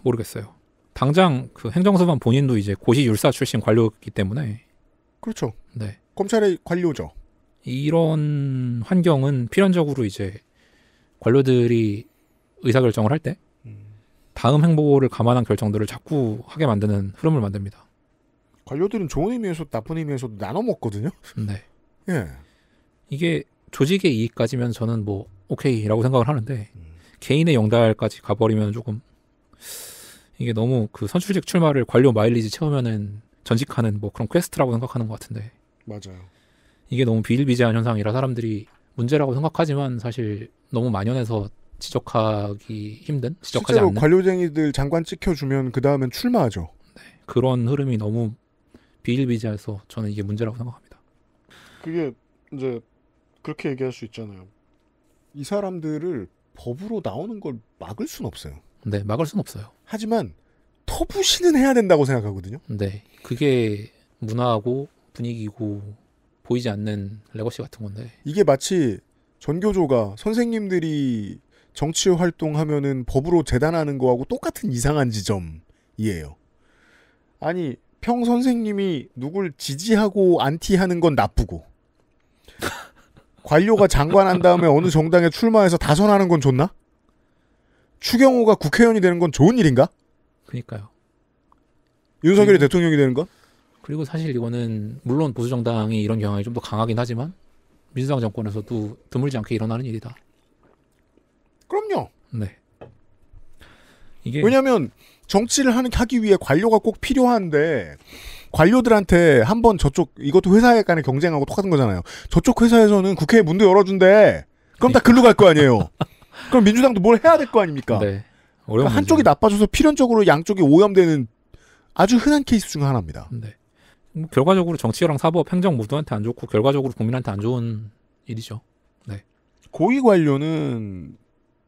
모르겠어요. 당장 그 행정서만 본인도 이제 고시 율사 출신 관료이기 때문에 그렇죠. 네. 검찰의 관료죠. 이런 환경은 필연적으로 이제 관료들이 의사결정을 할 때 다음 행보를 감안한 결정들을 자꾸 하게 만드는 흐름을 만듭니다. 관료들은 좋은 의미에서 나쁜 의미에서도 나눠 먹거든요. 네. [LAUGHS] 예. 이게 조직의 이익까지면 저는 뭐 오케이라고 생각을 하는데 음. 개인의 영달까지 가버리면 조금 이게 너무 그 선출직 출마를 관료 마일리지 채우면은 전직하는 뭐 그런 퀘스트라고 생각하는 것 같은데. 맞아요. 이게 너무 비일비재한 현상이라 사람들이 문제라고 생각하지만 사실 너무 만연해서 지적하기 힘든 지적하지 실제로 않는 관료쟁이들 장관 찍혀주면 그 다음엔 출마하죠. 네, 그런 흐름이 너무 비일비재해서 저는 이게 문제라고 생각합니다. 그게 이제 그렇게 얘기할 수 있잖아요. 이 사람들을 법으로 나오는 걸 막을 순 없어요. 네, 막을 순 없어요. 하지만 터부시는 해야 된다고 생각하거든요. 네, 그게 문화고 하 분위기고 보이지 않는 레거시 같은 건데. 이게 마치 전교조가 선생님들이 정치 활동하면은 법으로 재단하는 거하고 똑같은 이상한 지점이에요. 아니, 평 선생님이 누굴 지지하고 안티하는 건 나쁘고. [LAUGHS] 관료가 장관한 다음에 어느 정당에 출마해서 다선하는 건 좋나? 추경호가 국회의원이 되는 건 좋은 일인가? 그니까요. 윤석열이 음. 대통령이 되는 건? 그리고 사실 이거는 물론 보수 정당이 이런 경향이 좀 더 강하긴 하지만 민주당 정권에서도 드물지 않게 일어나는 일이다. 그럼요. 네. 이게 왜냐하면 정치를 하는 하기 위해 관료가 꼭 필요한데 관료들한테 한번 저쪽 이것도 회사에 간의 경쟁하고 똑같은 거잖아요. 저쪽 회사에서는 국회 문도 열어준대. 그럼 다 네. 글로 갈 거 아니에요. [LAUGHS] 그럼 민주당도 뭘 해야 될 거 아닙니까? 네. 그러니까 한쪽이 나빠져서 필연적으로 양쪽이 오염되는 아주 흔한 케이스 중 하나입니다. 네. 뭐 결과적으로 정치랑 사법, 행정 모두한테 안 좋고 결과적으로 국민한테 안 좋은 일이죠. 네. 고위 관료는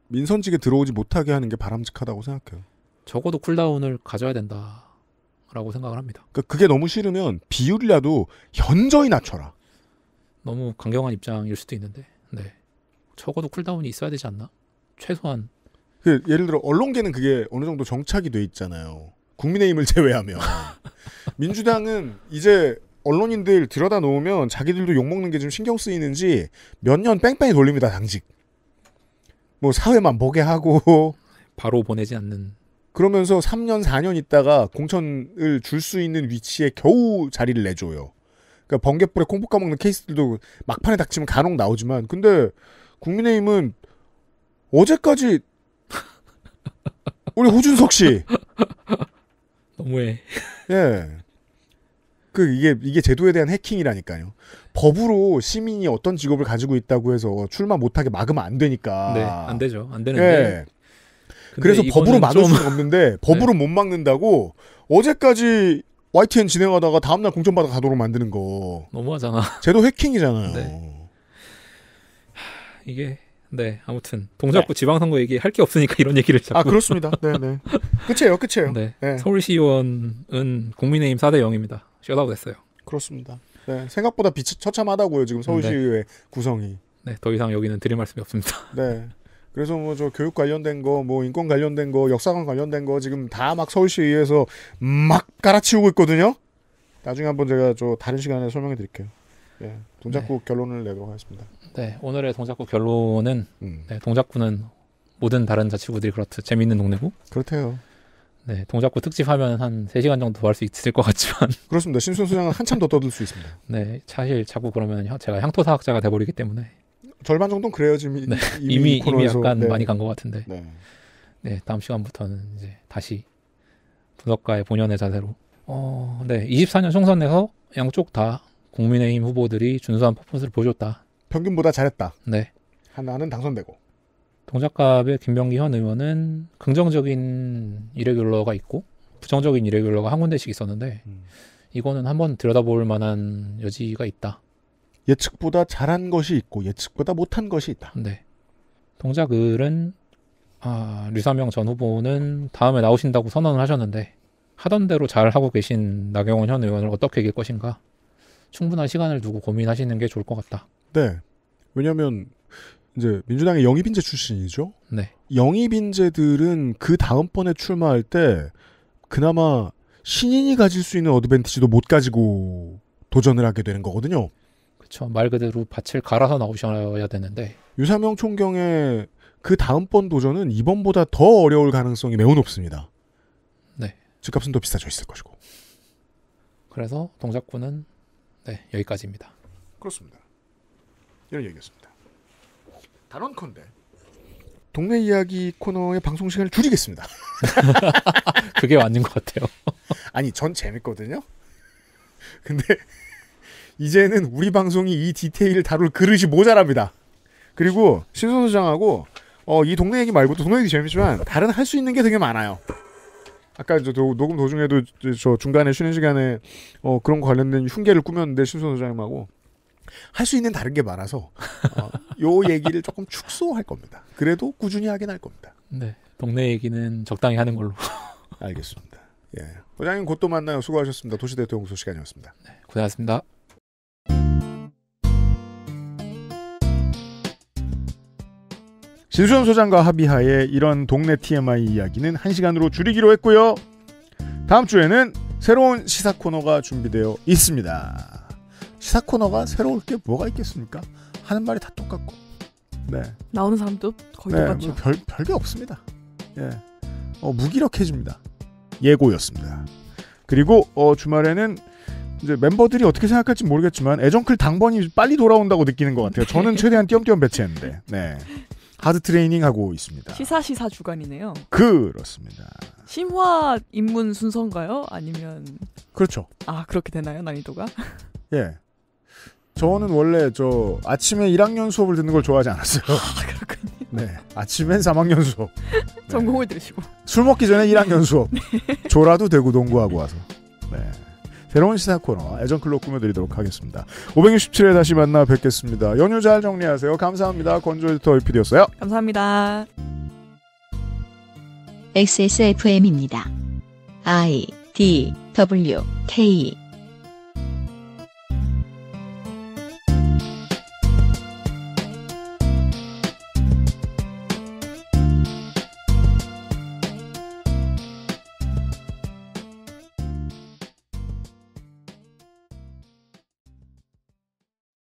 민선직에 들어오지 못하게 하는 게 바람직하다고 생각해요. 적어도 쿨다운을 가져야 된다라고 생각을 합니다. 그러니까 그게 너무 싫으면 비율이라도 현저히 낮춰라. 너무 강경한 입장일 수도 있는데, 네. 적어도 쿨다운이 있어야 되지 않나? 최소한. 그 예를 들어 언론계는 그게 어느 정도 정착이 돼 있잖아요. 국민의힘을 제외하면 [LAUGHS] 민주당은 이제 언론인들 들여다 놓으면 자기들도 욕먹는 게 좀 신경 쓰이는지 몇 년 뺑뺑이 돌립니다, 당직. 뭐 사회만 보게 하고. 바로 보내지 않는. 그러면서 3년, 4년 있다가 공천을 줄 수 있는 위치에 겨우 자리를 내줘요. 그러니까 번개불에 콩볶 까먹는 케이스들도 막판에 닥치면 간혹 나오지만, 근데 국민의힘은 어제까지 우리 호준석 씨 너무해. 예. 그 이게 이게 제도에 대한 해킹이라니까요. 법으로 시민이 어떤 직업을 가지고 있다고 해서 출마 못하게 막으면 안 되니까. 네, 안 되죠. 안 되는데. 예. 그래서 법으로 막을 좀... 수는 없는데 [LAUGHS] 네. 법으로 네. 못 막는다고 어제까지 YTN 진행하다가 다음날 공천받아 가도록 만드는 거. 너무하잖아. 제도 해킹이잖아요. 네. 이게 네, 아무튼 동작구 네. 지방선거 얘기 할 게 없으니까 [LAUGHS] 이런 얘기를 자꾸. 아 그렇습니다. 네, 네. 끝이에요, 끝이에요. 네. 네. 서울시의원은 국민의힘 4대 0입니다. 쇼다우 됐어요. 그렇습니다. 네, 생각보다 비처참하다고요 지금 서울시의회 네. 구성이. 네, 더 이상 여기는 드릴 말씀이 없습니다. [LAUGHS] 네. 그래서 뭐 저 교육 관련된 거, 뭐 인권 관련된 거, 역사관 관련된 거 지금 다 막 서울시의회에서 막 갈아치우고 있거든요. 나중에 한번 제가 저 다른 시간에 설명해 드릴게요. 예, 동작구 네. 결론을 내도록 하겠습니다. 네, 오늘의 동작구 결론은 음. 네, 동작구는 모든 다른 자치구들이 그렇듯 재미있는 동네고 그렇대요. 네, 동작구 특집하면 한 3시간 정도 더 할 수 있을 것 같지만 [LAUGHS] 그렇습니다. 심순 수장은 한참 더 떠들 수 있습니다. 네, 사실 자꾸 그러면 제가 향토사학자가 돼버리기 때문에 절반 정도는 그래요 지금 네, 이미 이미, 이미 약간 네. 많이 간 것 같은데 네. 네. 다음 시간부터는 이제 다시 분석가의 본연의 자세로 어, 네, 24년 총선에서 양쪽 다 국민의힘 후보들이 준수한 퍼포먼스를 보여줬다. 평균보다 잘했다. 네. 하나는 당선되고. 동작갑의 김병기 현 의원은 긍정적인 이레귤러가 있고 부정적인 이레귤러가 한 군데씩 있었는데 음. 이거는 한번 들여다볼 만한 여지가 있다. 예측보다 잘한 것이 있고 예측보다 못한 것이 있다. 네. 동작을은 아, 류사명 전 후보는 다음에 나오신다고 선언을 하셨는데 하던 대로 잘 하고 계신 나경원 현 의원을 어떻게 이길 것인가? 충분한 시간을 두고 고민하시는 게 좋을 것 같다. 네. 왜냐하면 이제 민주당의 영입인재 출신이죠. 네. 영입인재들은 그 다음번에 출마할 때 그나마 신인이 가질 수 있는 어드밴티지도 못 가지고 도전을 하게 되는 거거든요. 그렇죠. 말 그대로 밭을 갈아서 나오셔야 되는데 유사명 총경의 그 다음번 도전은 이번보다 더 어려울 가능성이 매우 높습니다. 네. 집값은 더 비싸져 있을 것이고. 그래서 동작구는 네, 여기까지입니다. 그렇습니다. 이런 얘기였습니다. 단언컨대 동네 이야기 코너의 방송 시간을 줄이겠습니다. [LAUGHS] [LAUGHS] 그게 맞는 것 같아요. [LAUGHS] 아니, 전 재밌거든요. 근데 이제는 우리 방송이 이 디테일을 다룰 그릇이 모자랍니다. 그리고 신소 소장하고 어, 이 동네 얘기 말고도 동네 얘기 재밌지만 다른 할 수 있는 게 되게 많아요. 아까 저 녹음 도중에도 저 중간에 쉬는 시간에 어 그런 거 관련된 흉계를 꾸몄는데 신선 소장님하고 할 수 있는 다른 게 많아서 어, [LAUGHS] 요 얘기를 조금 축소할 겁니다. 그래도 꾸준히 하긴 할 겁니다. 네. 동네 얘기는 적당히 하는 걸로. 알겠습니다. 예. 부장님 곧 또 만나요. 수고하셨습니다. 도시대통령 소식간이었습니다 네, 고생하셨습니다. 진수현 소장과 합의하에 이런 동네 TMI 이야기는 한시간으로 줄이기로 했고요. 다음 주에는 새로운 시사 코너가 준비되어 있습니다. 시사 코너가 새로울 게 뭐가 있겠습니까? 하는 말이 다 똑같고. 네. 나오는 사람도 거의 네, 똑같죠. 뭐 별, 별게 없습니다. 예. 어, 무기력해집니다. 예고였습니다. 그리고 어, 주말에는 이제 멤버들이 어떻게 생각할지 모르겠지만 애정클 당번이 빨리 돌아온다고 느끼는 것 같아요. 저는 네. 최대한 띄엄띄엄 배치했는데. 네. 하드 트레이닝 하고 있습니다. 시사 시사 주간이네요. 그렇습니다. 심화 입문 순서인가요? 아니면 그렇죠. 아 그렇게 되나요 난이도가? [LAUGHS] 예. 저는 원래 저 아침에 1학년 수업을 듣는 걸 좋아하지 않았어요. 아, 그렇군요. 네. 아침엔 3학년 수업. 전공을 네. 들으시고. 술 먹기 전에 1학년 수업. [LAUGHS] 네. 조라도 대구 동구하고 와서. 네. 새로운 시사 코너 애정클로 꾸며드리도록 하겠습니다. 567회 다시 만나 뵙겠습니다. 연휴 잘 정리하세요. 감사합니다. 권조 에디터 UPD였어요. 감사합니다. XSFM입니다. I D W K